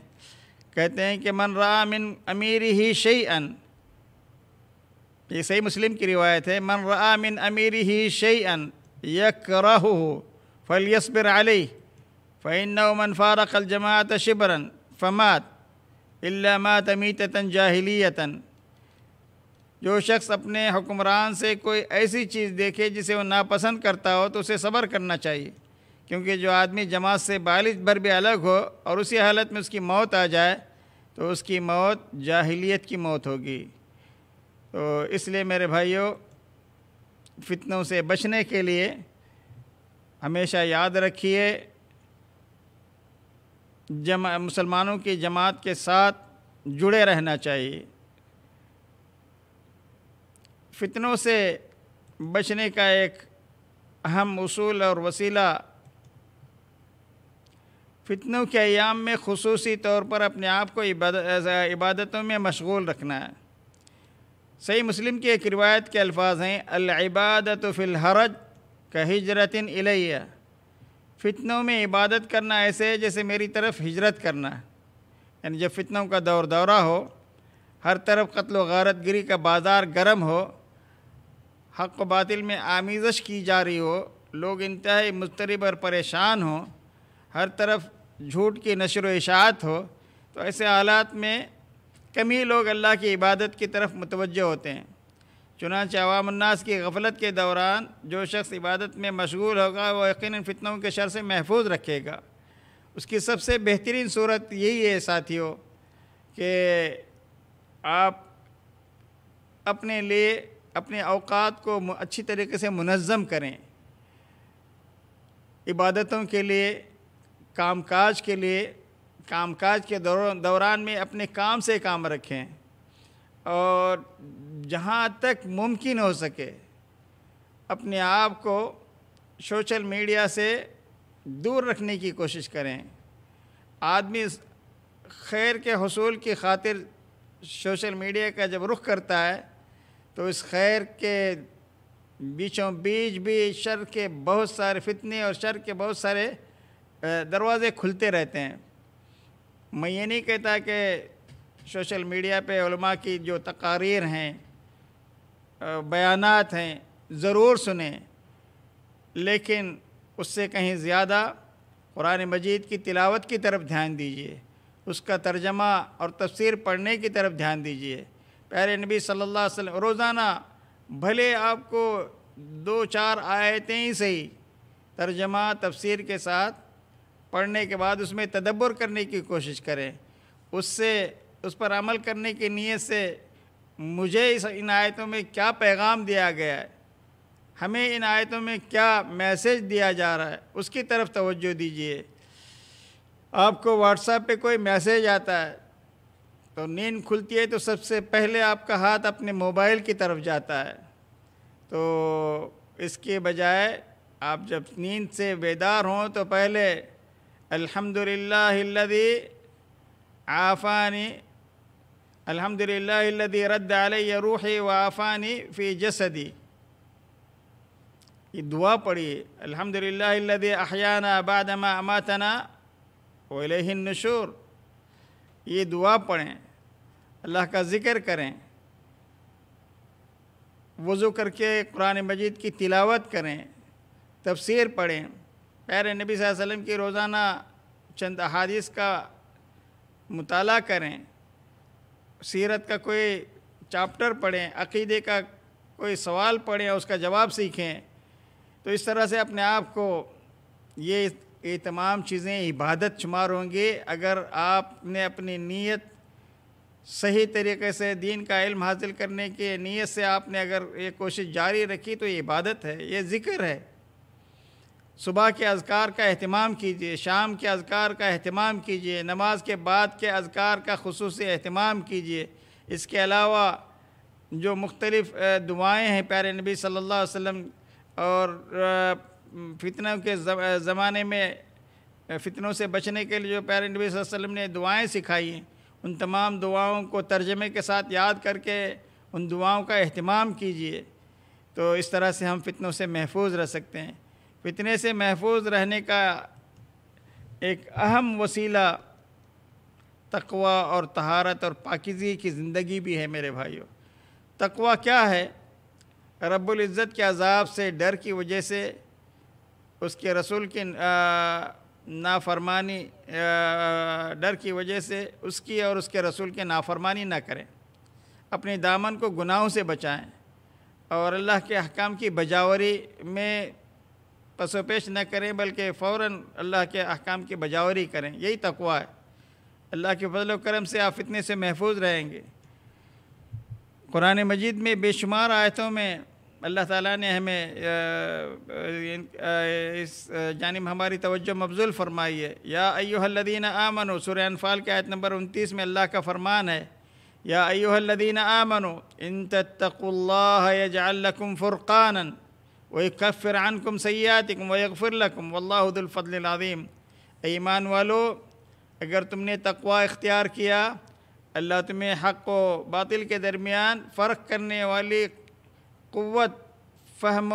कहते हैं कि मन रा मिन अमीर ही शई अन ये सही मुस्लिम की रिवायत है मन रा मिन अमीर ही शई अन यक रहो फल यसबिर आलई फ़ैन मन फ़ारक जमात शिबरन फ़मात इल्ला मात अमीतन जाहिलियतन जो शख्स अपने हुक्मरान से कोई ऐसी चीज़ देखे जिसे वो नापसंद करता हो तो उसे सब्र करना चाहिए क्योंकि जो आदमी जमात से बालिश भर भी अलग हो और उसी हालत में उसकी मौत आ जाए तो उसकी मौत जाहिलियत की मौत होगी तो इसलिए मेरे भाइयों फितनों से बचने के लिए हमेशा याद रखिए जमा मुसलमानों की जमात के साथ जुड़े रहना चाहिए फितनों से बचने का एक अहम उसूल और वसीला फितनों के अयाम में खसूस तौर पर अपने आप को इबादतों में मशगूल रखना है सही मुस्लिम की एक रिवायत के अल्फाज हैं अबादत हरज का हजरतिन इलैया फितनों में इबादत करना ऐसे है जैसे मेरी तरफ हिजरत करना यानी जब फितनों का दौर दौरा हो हर तरफ कत्ल वारतगिरी का बाज़ार गर्म हो हक बातिल में आमीज़श की जा रही हो लोग इंतहाई मुस्तरब और परेशान हो हर तरफ झूठ की नशर इशात हो तो ऐसे हालात में कम ही लोग अल्लाह की इबादत की तरफ मुतवज होते हैं चुनाच अवामन्नास की गफलत के दौरान जो शख्स इबादत में मशगूल होगा वह यकीन फितनों के शर से महफूज रखेगा उसकी सबसे बेहतरीन सूरत यही है साथियों कि आप अपने लिए अपने अवकात को अच्छी तरीके से मुनज़म करें इबादतों के लिए कामकाज के लिए कामकाज के दौरान में अपने काम से काम रखें और जहाँ तक मुमकिन हो सके अपने आप को सोशल मीडिया से दूर रखने की कोशिश करें आदमी खैर के हसूल की खातिर सोशल मीडिया का जब रुख करता है तो इस खैर के बीचों बीच भी शर के बहुत सारे फितने और शर के बहुत सारे दरवाज़े खुलते रहते हैं मैं ये नहीं कहता कि सोशल मीडिया पे उलमा की जो तकारीर हैं बयानात हैं ज़रूर सुने लेकिन उससे कहीं ज़्यादा कुरान मजीद की तिलावत की तरफ ध्यान दीजिए उसका तर्जमा और तफसीर पढ़ने की तरफ ध्यान दीजिए प्यारे नबी सल्लल्लाहु अलैहि वसल्लम रोज़ाना भले आपको दो चार आयतें ही सही तर्जमा तफसीर के साथ पढ़ने के बाद उसमें तदब्बर करने की कोशिश करें उससे उस पर अमल करने की नीयत से मुझे इस इन आयतों में क्या पैगाम दिया गया है हमें इन आयतों में क्या मैसेज दिया जा रहा है उसकी तरफ तवज्जो दीजिए आपको व्हाट्सएप पे कोई मैसेज आता है तो नींद खुलती है तो सबसे पहले आपका हाथ अपने मोबाइल की तरफ जाता है तो इसके बजाय आप जब नींद से बेदार हों तो पहले अल्हम्दुलिल्लाहिल्लज़ी आफ़ानी अल्हम्दुलिल्लाहिल्लज़ी रद्द अलैय रूही व आफ़ानी फ़ी जसदी ये दुआ पढ़िए अल्हम्दुलिल्लाहिल्लज़ी अहयाना बादमा अमातना वलहिन नशूर ये दुआ पढ़ें अल्लाह का ज़िक्र करें वज़ू करके कुरान मजीद की तिलावत करें तफसीर पढ़ें पैर नबी वसल्लम की रोज़ाना चंद अहादीस का मुताला करें सीरत का कोई चैप्टर पढ़ें अकीदे का कोई सवाल पढ़ें उसका जवाब सीखें तो इस तरह से अपने आप को ये ये तमाम चीज़ें इबादत शुमार होंगी अगर आपने अपनी नीयत सही तरीके से दीन का इल्म हासिल करने की नीयत से आपने अगर ये कोशिश जारी रखी तो ये इबादत है ये ज़िक्र है सुबह के अजकार का अहतमाम कीजिए शाम के अजकार का अहतमाम कीजिए नमाज के बाद के अजकार का खसूस अहतमाम कीजिए इसके अलावा जो मुख्तलिफ़ दुआएँ हैं प्यारे नबी सल्लल्लाहु अलैहि वसल्लम और फितनों के ज़माने में फितनों से बचने के लिए जो प्यारे नबी वसल्लम ने दुआएं सिखाई हैं उन तमाम दुआओं को तर्जमे के साथ याद करके उन दुआओं का अहतमाम कीजिए तो इस तरह से हम फितनों से महफूज रह सकते हैं फितने से महफूज रहने का एक अहम वसीला तकवा और तहारत और पाकिज़गी की ज़िंदगी भी है मेरे भाइयों तकवा क्या है रब्बुल इज़्ज़त के अजाब से डर की वजह से उसके रसूल की नाफरमानी डर की वजह से उसकी और उसके रसूल की नाफरमानी ना करें अपने दामन को गुनाहों से बचाएं और अल्लाह के अहकाम की बजावरी में पसोपेश न करें बल्कि फ़ौर अल्लाह के अहकाम की बजावरी करें यही तकवा है अल्लाह के फजल करम से आप फितने से महफूज रहेंगे कुरान मजीद में बेशुमार आयतों में अल्लाह ताला ने हमें इस जानब हमारी तवज्जो मबजूल फरमाई है या अयोहल्लदीन आमनो सुर अनफाल के आयत नंबर उनतीस में अल्लाह का फरमान है या अयोहल्लदीन आमनो इन तत्तकुल्लाकुम फ़ुरक़ान वफ़िर आनकुम सयातिकम वफ़िरलकुम वल्लाफ़दीम ईमान वालो अगर तुमने तकवा इख्तियार किया अल्लाह तुम्हें हक़ व बातिल के दरमियान फ़र्क करने वाली क़वत फ़हम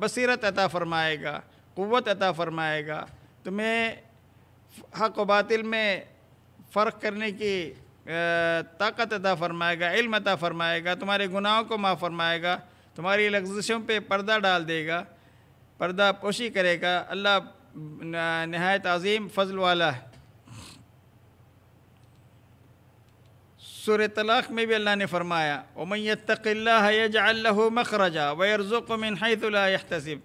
बसरत अता फ़रमाएगा क़वत अता फ़रमाएगा तुम्हें हक व बातिल में फ़र्क करने की ताकत अता फ़रमाएगा इल्म अता फ़रमाएगा तुम्हारे गुनाहों को माफ़ फ़रमाएगा तुम्हारी लफ्जिशों पे पर्दा डाल देगा पर्दा पोशी करेगा अल्लाह नहायत अजीम फ़जल वाला है सूर तलाक़ में भी अल्लाह ने फरमाया उमैत जल्ला मखरजा वरज़ुमिन हैतलातसिब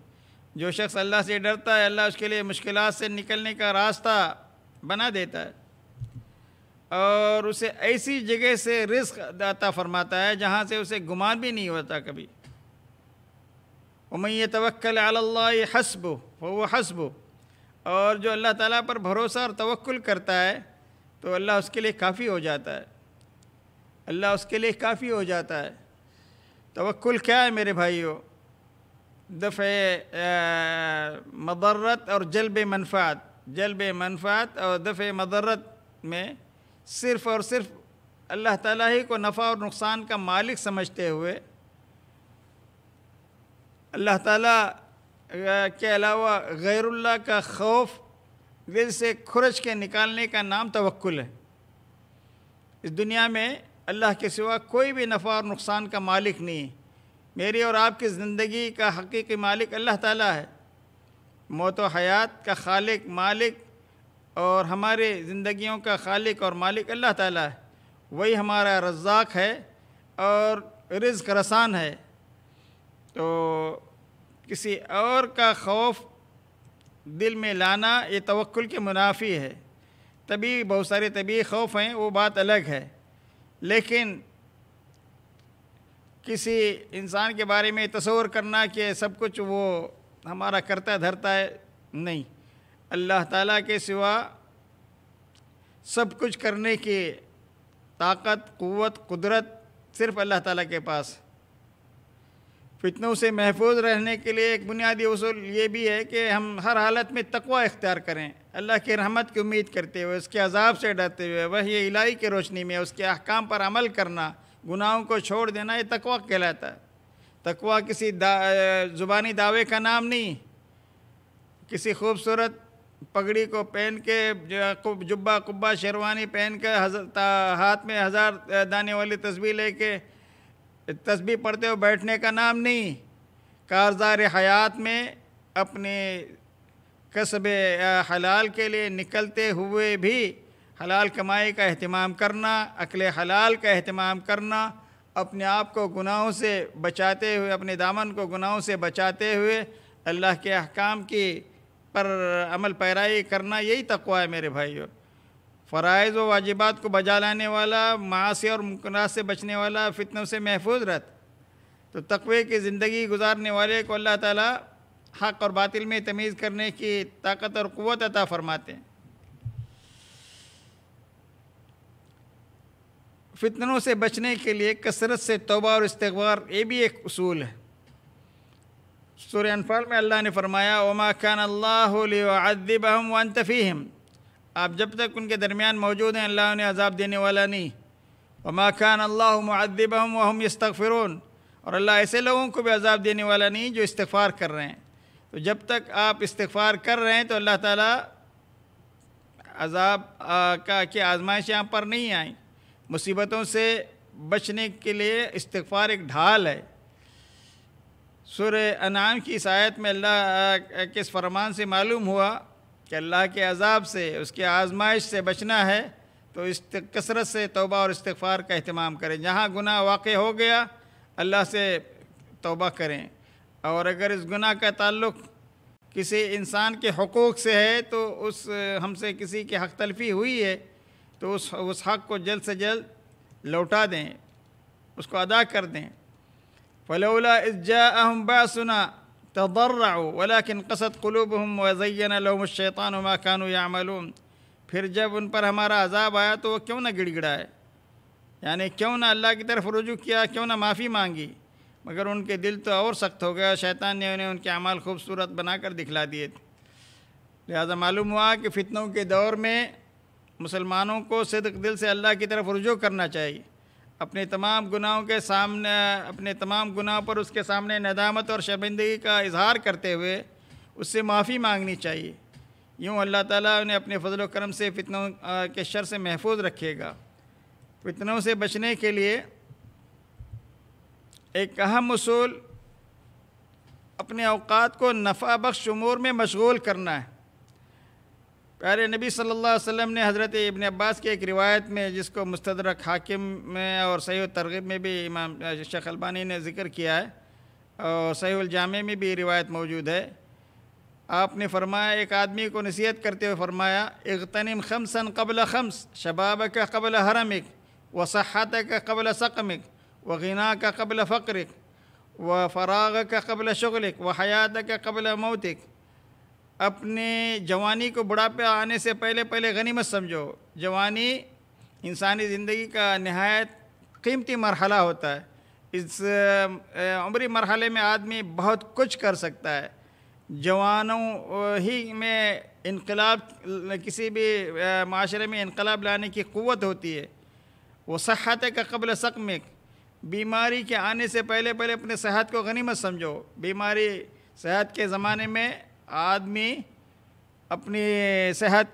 जो शख्स अल्लाह से डरता है अल्लाह उसके लिए मुश्किल से निकलने का रास्ता बना देता है और उसे ऐसी जगह से रिस्क दाता फरमाता है जहाँ से उसे गुमान भी नहीं होता कभी उमैय तवक्ल हसब वह हसब और जो अल्लाह ताला पर भरोसा और तवक्ल करता है तो अल्लाह उसके लिए काफ़ी हो जाता है अल्लाह उसके लिए काफ़ी हो जाता है तवक्ल क्या है मेरे भाइयों दफ़े मदरत और जलब मनफात जलब मनफात और दफ़े मदरत में सिर्फ़ और सिर्फ अल्लाह ताला ही को नफ़ा और नुकसान का मालिक समझते हुए अल्लाह ताला के अलावा गैरुल्ला का खौफ दिल से खुरच के निकालने का नाम तवक्ल है इस दुनिया में अल्लाह के सिवा कोई भी नफ़ा और नुकसान का मालिक नहीं मेरी और आपकी ज़िंदगी का हकीकी मालिक अल्लाह ताला है मौत व हयात का खालिक मालिक और हमारे ज़िंदगियों का खालिक और मालिक अल्लाह ताला है वही हमारा रज्जाक है और रिज्क रसान है तो किसी और का खौफ दिल में लाना ये तवक्ल के मुनाफी है तभी बहुत सारे तभी खौफ हैं वो बात अलग है लेकिन किसी इंसान के बारे में तस्वर करना कि सब कुछ वो हमारा करता धरता है नहीं अल्लाह ताला के सिवा सब कुछ करने की ताकत क़वत कुदरत सिर्फ़ अल्लाह ताला के पास फितनों से महफूज रहने के लिए एक बुनियादी असूल ये भी है कि हम हर हालत में तकवा इख्तियार करें अल्लाह की रहमत की उम्मीद करते हुए उसके अजाब से डरते हुए वही इलाही की रोशनी में उसके अहकाम पर अमल करना गुनाहों को छोड़ देना ये तकवा कहलाता है तकवा किसी दा, ज़ुबानी दावे का नाम नहीं किसी खूबसूरत पगड़ी को पहन के जुब्बा कुब्बा शेरवानी पहन के हाथ में हज़ार दाने वाली तस्वीर लेके तस्बी पढ़ते हो बैठने का नाम नहीं कारजार हयात में अपने कस्ब हलाल के लिए निकलते हुए भी हलाल कमाई का अहतमाम करना अकल हलाल का अहतमाम करना अपने आप को गुनाहों से बचाते हुए अपने दामन को गुनाहों से बचाते हुए अल्लाह के अहकाम की पर अमल पैराई करना यही तकवा है मेरे भाइयों फ़रज़ व वाजिबात को बजा लाने वाला माँ से और मुकनात से बचने वाला फितनों से महफूज रहता तो तकवे की ज़िंदगी गुजारने वाले को अल्लाह ताली हक़ और बातिल में तमीज़ करने की ताकत और क़वत अता फ़रमाते हैं फितनों से बचने के लिए कसरत से तोबा और इस्तबार ये भी एक असूल है सूर्य अनफाल में अल्लाह ने फरमाया ओमा खान अल्लाह हम आप जब तक उनके दरमियान मौजूद हैं अल्लाह उन्हें अजाब देने वाला नहीं वमा खान अल्लाह मुद्दब हम वहम इस्तफ़िरून और अल्लाह ऐसे लोगों को भी अजाब देने वाला नहीं जो इस्तफ़ार कर रहे हैं तो जब तक आप इस्तफ़ार कर रहे हैं तो अल्लाह ताला अजाब का कि आजमाइश यहाँ पर नहीं आई मुसीबतों से बचने के लिए इस्तफ़ार एक ढाल है सुर अनाम की इस आयत में अल्लाह के इस फरमान से मालूम हुआ कि अल्लाह के अजाब से उसके आजमाइश से बचना है तो इस कसरत से तोबा और इस्तफ़ार का अहतमाम करें जहाँ गुनाह वाक़ हो गया अल्लाह से तोबा करें और अगर इस गुनाह का ताल्लुक किसी इंसान के हकूक़ से है तो उस हमसे किसी की हक तलफी हुई है तो उस उस हक़ को जल्द से जल्द लौटा दें उसको अदा कर दें फलोला इज्जा अहम बासना किन वलाकिन कुलूब हम वज़ैन शैतान मा कानू यामलूम फिर जब उन पर हमारा अजाब आया तो वह क्यों ना गिड़गिड़ाए यानी क्यों ना अल्लाह की तरफ रुजू किया क्यों ना माफ़ी मांगी मगर उनके दिल तो और सख्त हो गया और शैतान ने उन्हें उनके अमाल खूबसूरत बनाकर दिखला दिए लिहाजा मालूम हुआ कि फितनों के दौर में मुसलमानों को सिद्क दिल से अल्लाह की तरफ रुजू करना चाहिए अपने तमाम गुनाहों के सामने अपने तमाम गुनाह पर उसके सामने नदामत और शर्मिंदगी का इजहार करते हुए उससे माफ़ी मांगनी चाहिए यूँ अल्लाह ताला उन्हें अपने फजल करम से फितनों के शर से महफूज रखेगा फितनों से बचने के लिए एक अहम उसूल अपने अवकात को नफ़ा बख्श में मशगूल करना है प्यारे नबी सल्लल्लाहु अलैहि वसल्लम ने हज़रत इबन अब्बास की एक रिवायत में जिसको मुस्तदरक हाकिम में और सही तरगीब में भी इमाम शेख अलबानी ने ज़िक्र किया है और सही जामे में भी रिवायत मौजूद है आपने फरमाया एक आदमी को नसीहत करते हुए फरमाया इगतनिम खमसन कबल खम्स शबाब का कबल हरमिक व सहात का कबल सकमिक व गना का कबल फ़क्रिक व फराग का कबल शगलिक व हयात का कबल मौतिक अपने जवानी को बुढ़ापे आने से पहले पहले गनीमत समझो जवानी इंसानी ज़िंदगी का नहायत कीमती मरहला होता है इस उम्री मरहले में आदमी बहुत कुछ कर सकता है जवानों ही में इनकलाब किसी भी माशरे में इनकलाब लाने की क़वत होती है वो सहात का कबल में बीमारी के आने से पहले पहले अपने सेहत को गनीमत समझो बीमारी सेहत के ज़माने में आदमी अपनी सेहत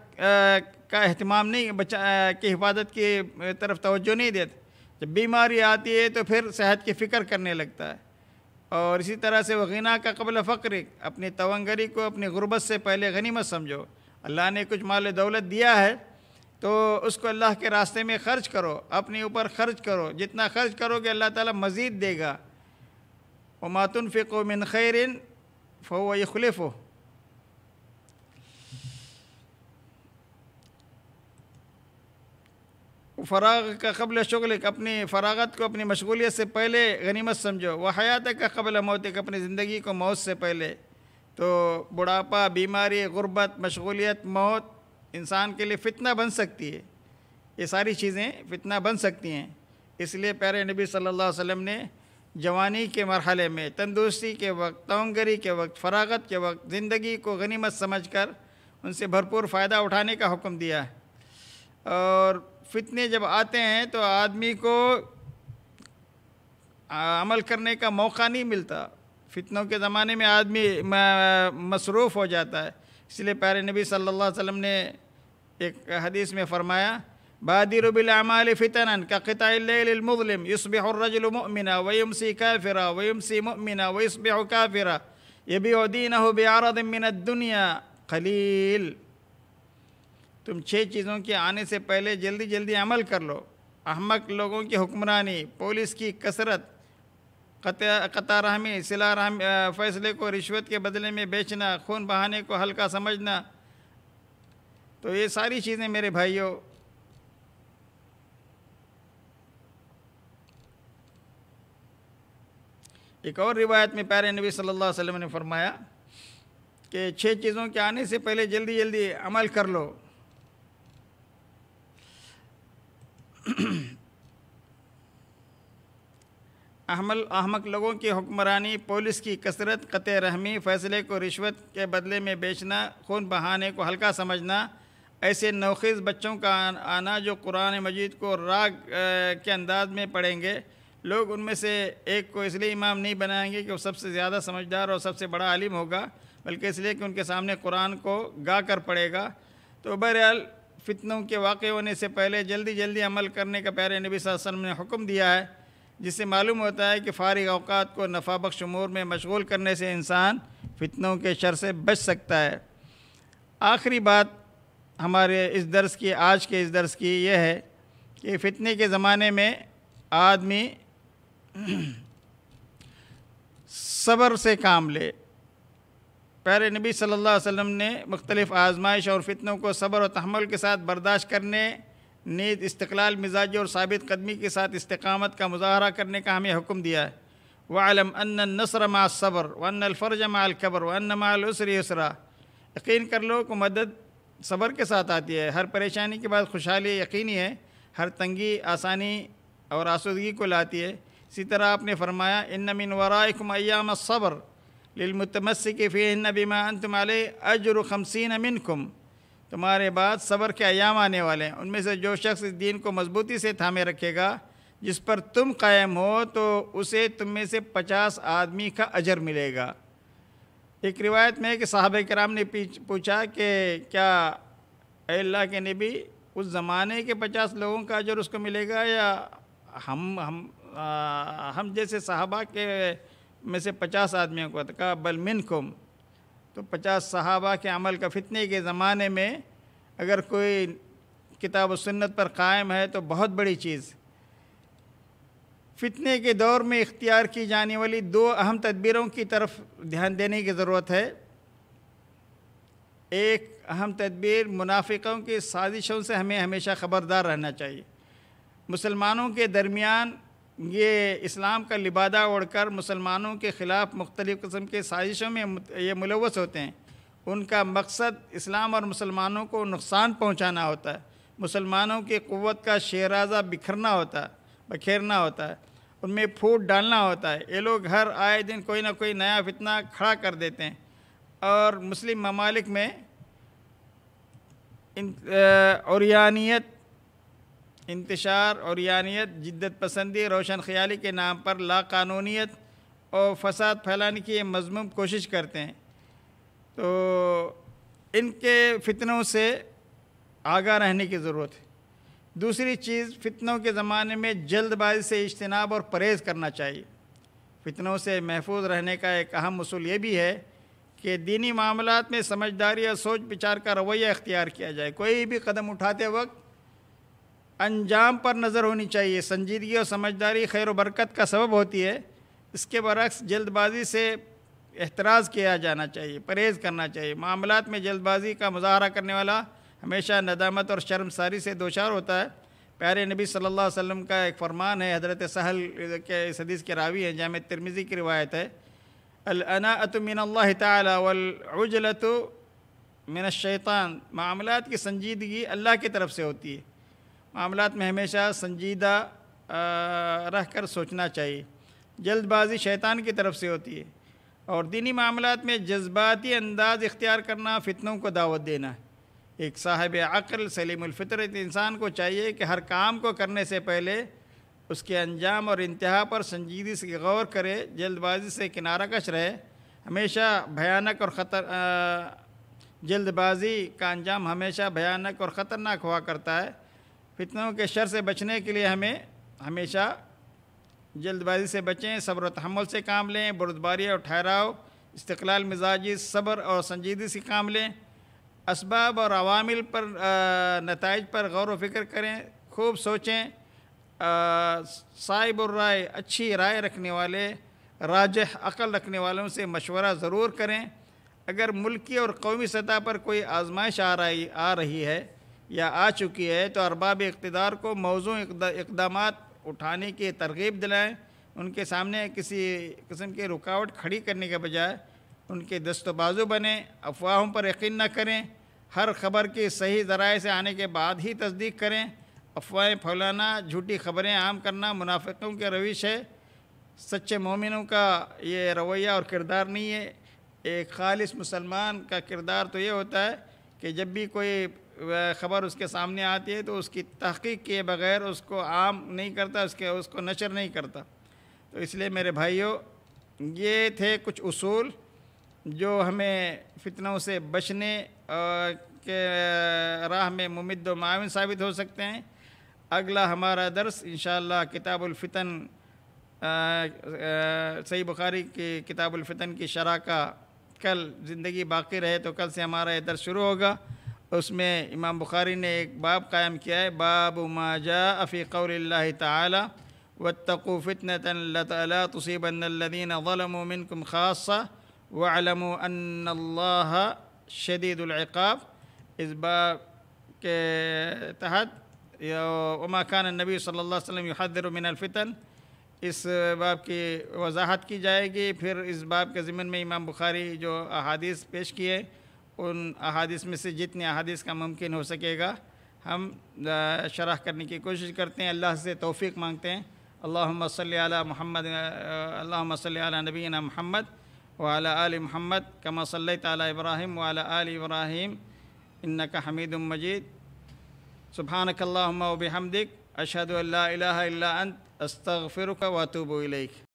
का अहतमाम नहीं बचा की हिफाजत की तरफ तोज्जो नहीं देता जब बीमारी आती है तो फिर सेहत की फ़िक्र करने लगता है और इसी तरह से वगीना का कबल फ़क्र अपनी तवंगरी को अपनी गुर्बत से पहले गनीमत समझो अल्लाह ने कुछ माल दौलत दिया है तो उसको अल्लाह के रास्ते में ख़र्च करो अपने ऊपर ख़र्च करो जितना ख़र्च करोगे अल्लाह ताला मज़ीद देगा वमातुन फ़िको मिन खैरिन फ़ो यखलफ़ो फ़राग का कबल शगल अपनी फ़रागत को अपनी मशगूलियत से पहले गनीमत समझो व हयात का कबल मौत अपनी ज़िंदगी को मौत से पहले तो बुढ़ापा बीमारी गुर्बत मशगूलियत मौत इंसान के लिए फितना बन सकती है ये सारी चीज़ें फितना बन सकती हैं इसलिए प्यारे नबी सल्लल्लाहु अलैहि वसल्लम ने जवानी के मरहले में तंदुरुस्ती के वक्त तोंगरी के वक्त फरागत के वक्त ज़िंदगी को गनीमत समझ कर उनसे भरपूर फ़ायदा उठाने का हुक्म दिया है और फितने जब आते हैं तो आदमी को अमल करने का मौका नहीं मिलता फितनों के ज़माने में आदमी मसरूफ़ हो जाता है इसलिए प्यारे नबी सल्लल्लाहु अलैहि वसल्लम ने एक हदीस में फरमाया बादिर बिलमाल फ़ितन का फ़िर वयम सी काफिरा वयमसी ममिना वसबिर काफिरा भी उदीन हो बियारदमिन दुनिया खलील तुम छः चीज़ों के आने से पहले जल्दी जल्दी अमल कर लो अहमक लोगों की हुक्मरानी पुलिस की कसरत कतारहमी सिला रहमी फैसले को रिश्वत के बदले में बेचना खून बहाने को हल्का समझना तो ये सारी चीज़ें मेरे भाइयों एक और रिवायत में प्यारे नबी सल्लल्लाहु अलैहि वसल्लम ने फरमाया कि छह चीज़ों के आने से पहले जल्दी जल्दी अमल कर लो अहमल अहमक लोगों की हुक्मरानी पुलिस की कसरत कत रहमी फैसले को रिश्वत के बदले में बेचना खून बहाने को हल्का समझना ऐसे नौखेज़ बच्चों का आना जो कुरान मजीद को राग के अंदाज में पढ़ेंगे लोग उनमें से एक को इसलिए इमाम नहीं बनाएंगे कि वो सबसे ज़्यादा समझदार और सबसे बड़ा आलिम होगा बल्कि इसलिए कि उनके सामने कुरान को गा कर पढ़ेगा तो बहरहाल फितनों के वाक़ होने से पहले जल्दी जल्दी अमल करने का प्यारे नबी वसल्लम ने हुक्म दिया है जिससे मालूम होता है कि फ़ारिग अवकात को नफा बख्श उमूर में मशगूल करने से इंसान फितनों के शर से बच सकता है आखिरी बात हमारे इस दर्स की आज के इस दर्स की यह है कि फितने के ज़माने में आदमी सब्र से काम ले प्यारे नबी सल्ला वसम ने मुख्तलिफ़ आजमाइश और फितनों को सब्र और तहमल के साथ बर्दाश्त करने नीत इस्तलाल मिजाज और साबित कदमी के साथ इस्तकामत का मुजाहरा करने का हमें हुक्म दिया है वालम अन नसर माबर वनफरज अलफ़र्ज मालकबर वन मालसरी उसरा यकीन कर लो को मदद सब्र के साथ आती है हर परेशानी के बाद खुशहाली यकीनी है हर तंगी आसानी और आसूदगी को लाती है इसी तरह आपने फरमाया इन मिन वराकुम अयाम सब्र लिलमतमसिक फ़िन बीमान तुम्हारे अजर खमसिन मिनकुम तुम्हारे बाद सबर के आयाम आने वाले हैं उनमें से जो शख्स इस दीन को मजबूती से थामे रखेगा जिस पर तुम कायम हो तो उसे तुम में से पचास आदमी का अजर मिलेगा एक रिवायत में कि साहब कराम ने पूछा कि क्या अल्लाह के नबी उस ज़माने के पचास लोगों का अजर उसको मिलेगा या हम हम आ, हम जैसे साहबा के में से पचास आदमियों को कहा बल मिनकुम तो पचास सहाबा के अमल का फितने के ज़माने में अगर कोई किताब सुन्नत पर कायम है तो बहुत बड़ी चीज़ फितने के दौर में इख्तियार की जाने वाली दो अहम तदबीरों की तरफ ध्यान देने की ज़रूरत है एक अहम तदबीर मुनाफिकों की साजिशों से हमें हमेशा ख़बरदार रहना चाहिए मुसलमानों के दरमियान ये इस्लाम का लिबादा ओढ़कर मुसलमानों के ख़िलाफ़ मुख्तलिफ़ कस्म के साजिशों में ये मुलवस होते हैं उनका मकसद इस्लाम और मुसलमानों को नुकसान पहुँचाना होता है मुसलमानों की क़वत का शेराजा बिखरना होता है बखेरना होता है उनमें फूट डालना होता है ये लोग हर आए दिन कोई ना कोई नया फितना खड़ा कर देते हैं और मुस्लिम ममालिक में इन औरियानियत इंतशार और यानियत जिद्दत पसंदी रोशन ख्याली के नाम पर लाकानूनीत और फसाद फैलाने की मजमूम कोशिश करते हैं तो इनके फितनों से आगा रहने की ज़रूरत है दूसरी चीज़ फितनों के ज़माने में जल्दबाजी से इजतनाब और परहेज़ करना चाहिए फितनों से महफूज रहने का एक अहम असूल ये भी है कि दीनी मामलों में समझदारी और सोच विचार का रवैया इख्तियार किया जाए कोई भी कदम उठाते वक्त अंजाम पर नज़र होनी चाहिए संजीदगी और समझदारी खैर बरकत का सबब होती है इसके बरक्स जल्दबाजी से एतराज़ किया जाना चाहिए परहेज़ करना चाहिए मामला में जल्दबाजी का मुजाहरा करने वाला हमेशा नदामत और शर्मसारी से दोचार होता है प्यारे नबी सल्लल्लाहु अलैहि वसल्लम का एक फ़रमान है हज़रत सहल के सदीस के रावी हैं जाम तिरमिज़ी की रिवायत है अलनातमिनल्ला तजलत मिन शैतान मामला की संजीदगी अल्लाह की तरफ से होती है मामला में हमेशा संजीदा रह कर सोचना चाहिए जल्दबाजी शैतान की तरफ से होती है और दीनी मामला में जज्बाती अंदाज़ इख्तियार करना फ़ितनों को दावत देना एक साहब अक्ल सलीमफ़ितरत इंसान को चाहिए कि हर काम को करने से पहले उसके अंजाम और इंतहा पर संजीदगी से गौर करे जल्दबाजी से किनारा कश रहे हमेशा भयानक और ख़तर जल्दबाजी का अंजाम हमेशा भयानक और ख़तरनाक हुआ करता है फितनों के शर से बचने के लिए हमें हमेशा जल्दबाजी से बचें सब्र तहमल से काम लें बुरदबारी और ठहराव इस्तलाल मिजाजी सब्र और संजीदगी से काम लें इसबाब और अवामिल पर नतज पर गौर वफिक्र करें खूब सोचें साहिब राय अच्छी राय रखने वाले राज अकल रखने वालों से मशवरा ज़रूर करें अगर मुल्की और कौमी सतह पर कोई आजमाइश आ रही आ रही है या आ चुकी है तो अरबाब इकतदार को मौजू इकदाम उठाने की तरगीब दिलाएँ उनके सामने किसी किस्म की रुकावट खड़ी करने के बजाय उनके दस्तबाजू बने अफवाहों पर यकीन न करें हर खबर के सही ज़राए से आने के बाद ही तस्दीक करें अफवाहें फैलाना झूठी खबरें आम करना मुनाफिकों की रविश है सच्चे मोमिनों का ये रवैया और किरदार नहीं है एक खालिश मुसलमान का किरदार तो ये होता है कि जब भी कोई ख़बर उसके सामने आती है तो उसकी तहकीक किए बगैर उसको आम नहीं करता उसके उसको नशर नहीं करता तो इसलिए मेरे भाइयों ये थे कुछ असूल जो हमें फितनों से बचने के राह में मुमद मावन साबित हो सकते हैं अगला हमारा दर्स इन किताबुलफ़ितन सही बुखारी की किताबुलफ़ितन की शराह का कल ज़िंदगी बाकी रहे तो कल से हमारा ये दर्स शुरू होगा उसमें इमाम बुखारी ने एक बाब कायम किया है बाब माजा अफ़ी कौल ताली वतको फ़ितनतला तुसीबनदीन वलमिनकुम ख़ासा इस बाब के तहत उमा खान नबी सल्ला इस बाब की वजाहत की जाएगी फिर इस बाब के ज़िमन में इमाम बुखारी जो अहादीस पेश किए उन अहादीस में से जितने अहादीस का मुमकिन हो सकेगा हम शराह करने की कोशिश करते हैं अल्लाह से तोफ़ी मांगते हैं अल्लाह सल महमद अल्लाह सल नबीना महमद वाल आल महमद कमा सल तब्राहिम वाल आल इब्राहिम इन्न का हमीद मजीद सुबहानकल्ला वबहमदिक अशद अल्ला अस्त फ़िर वतूब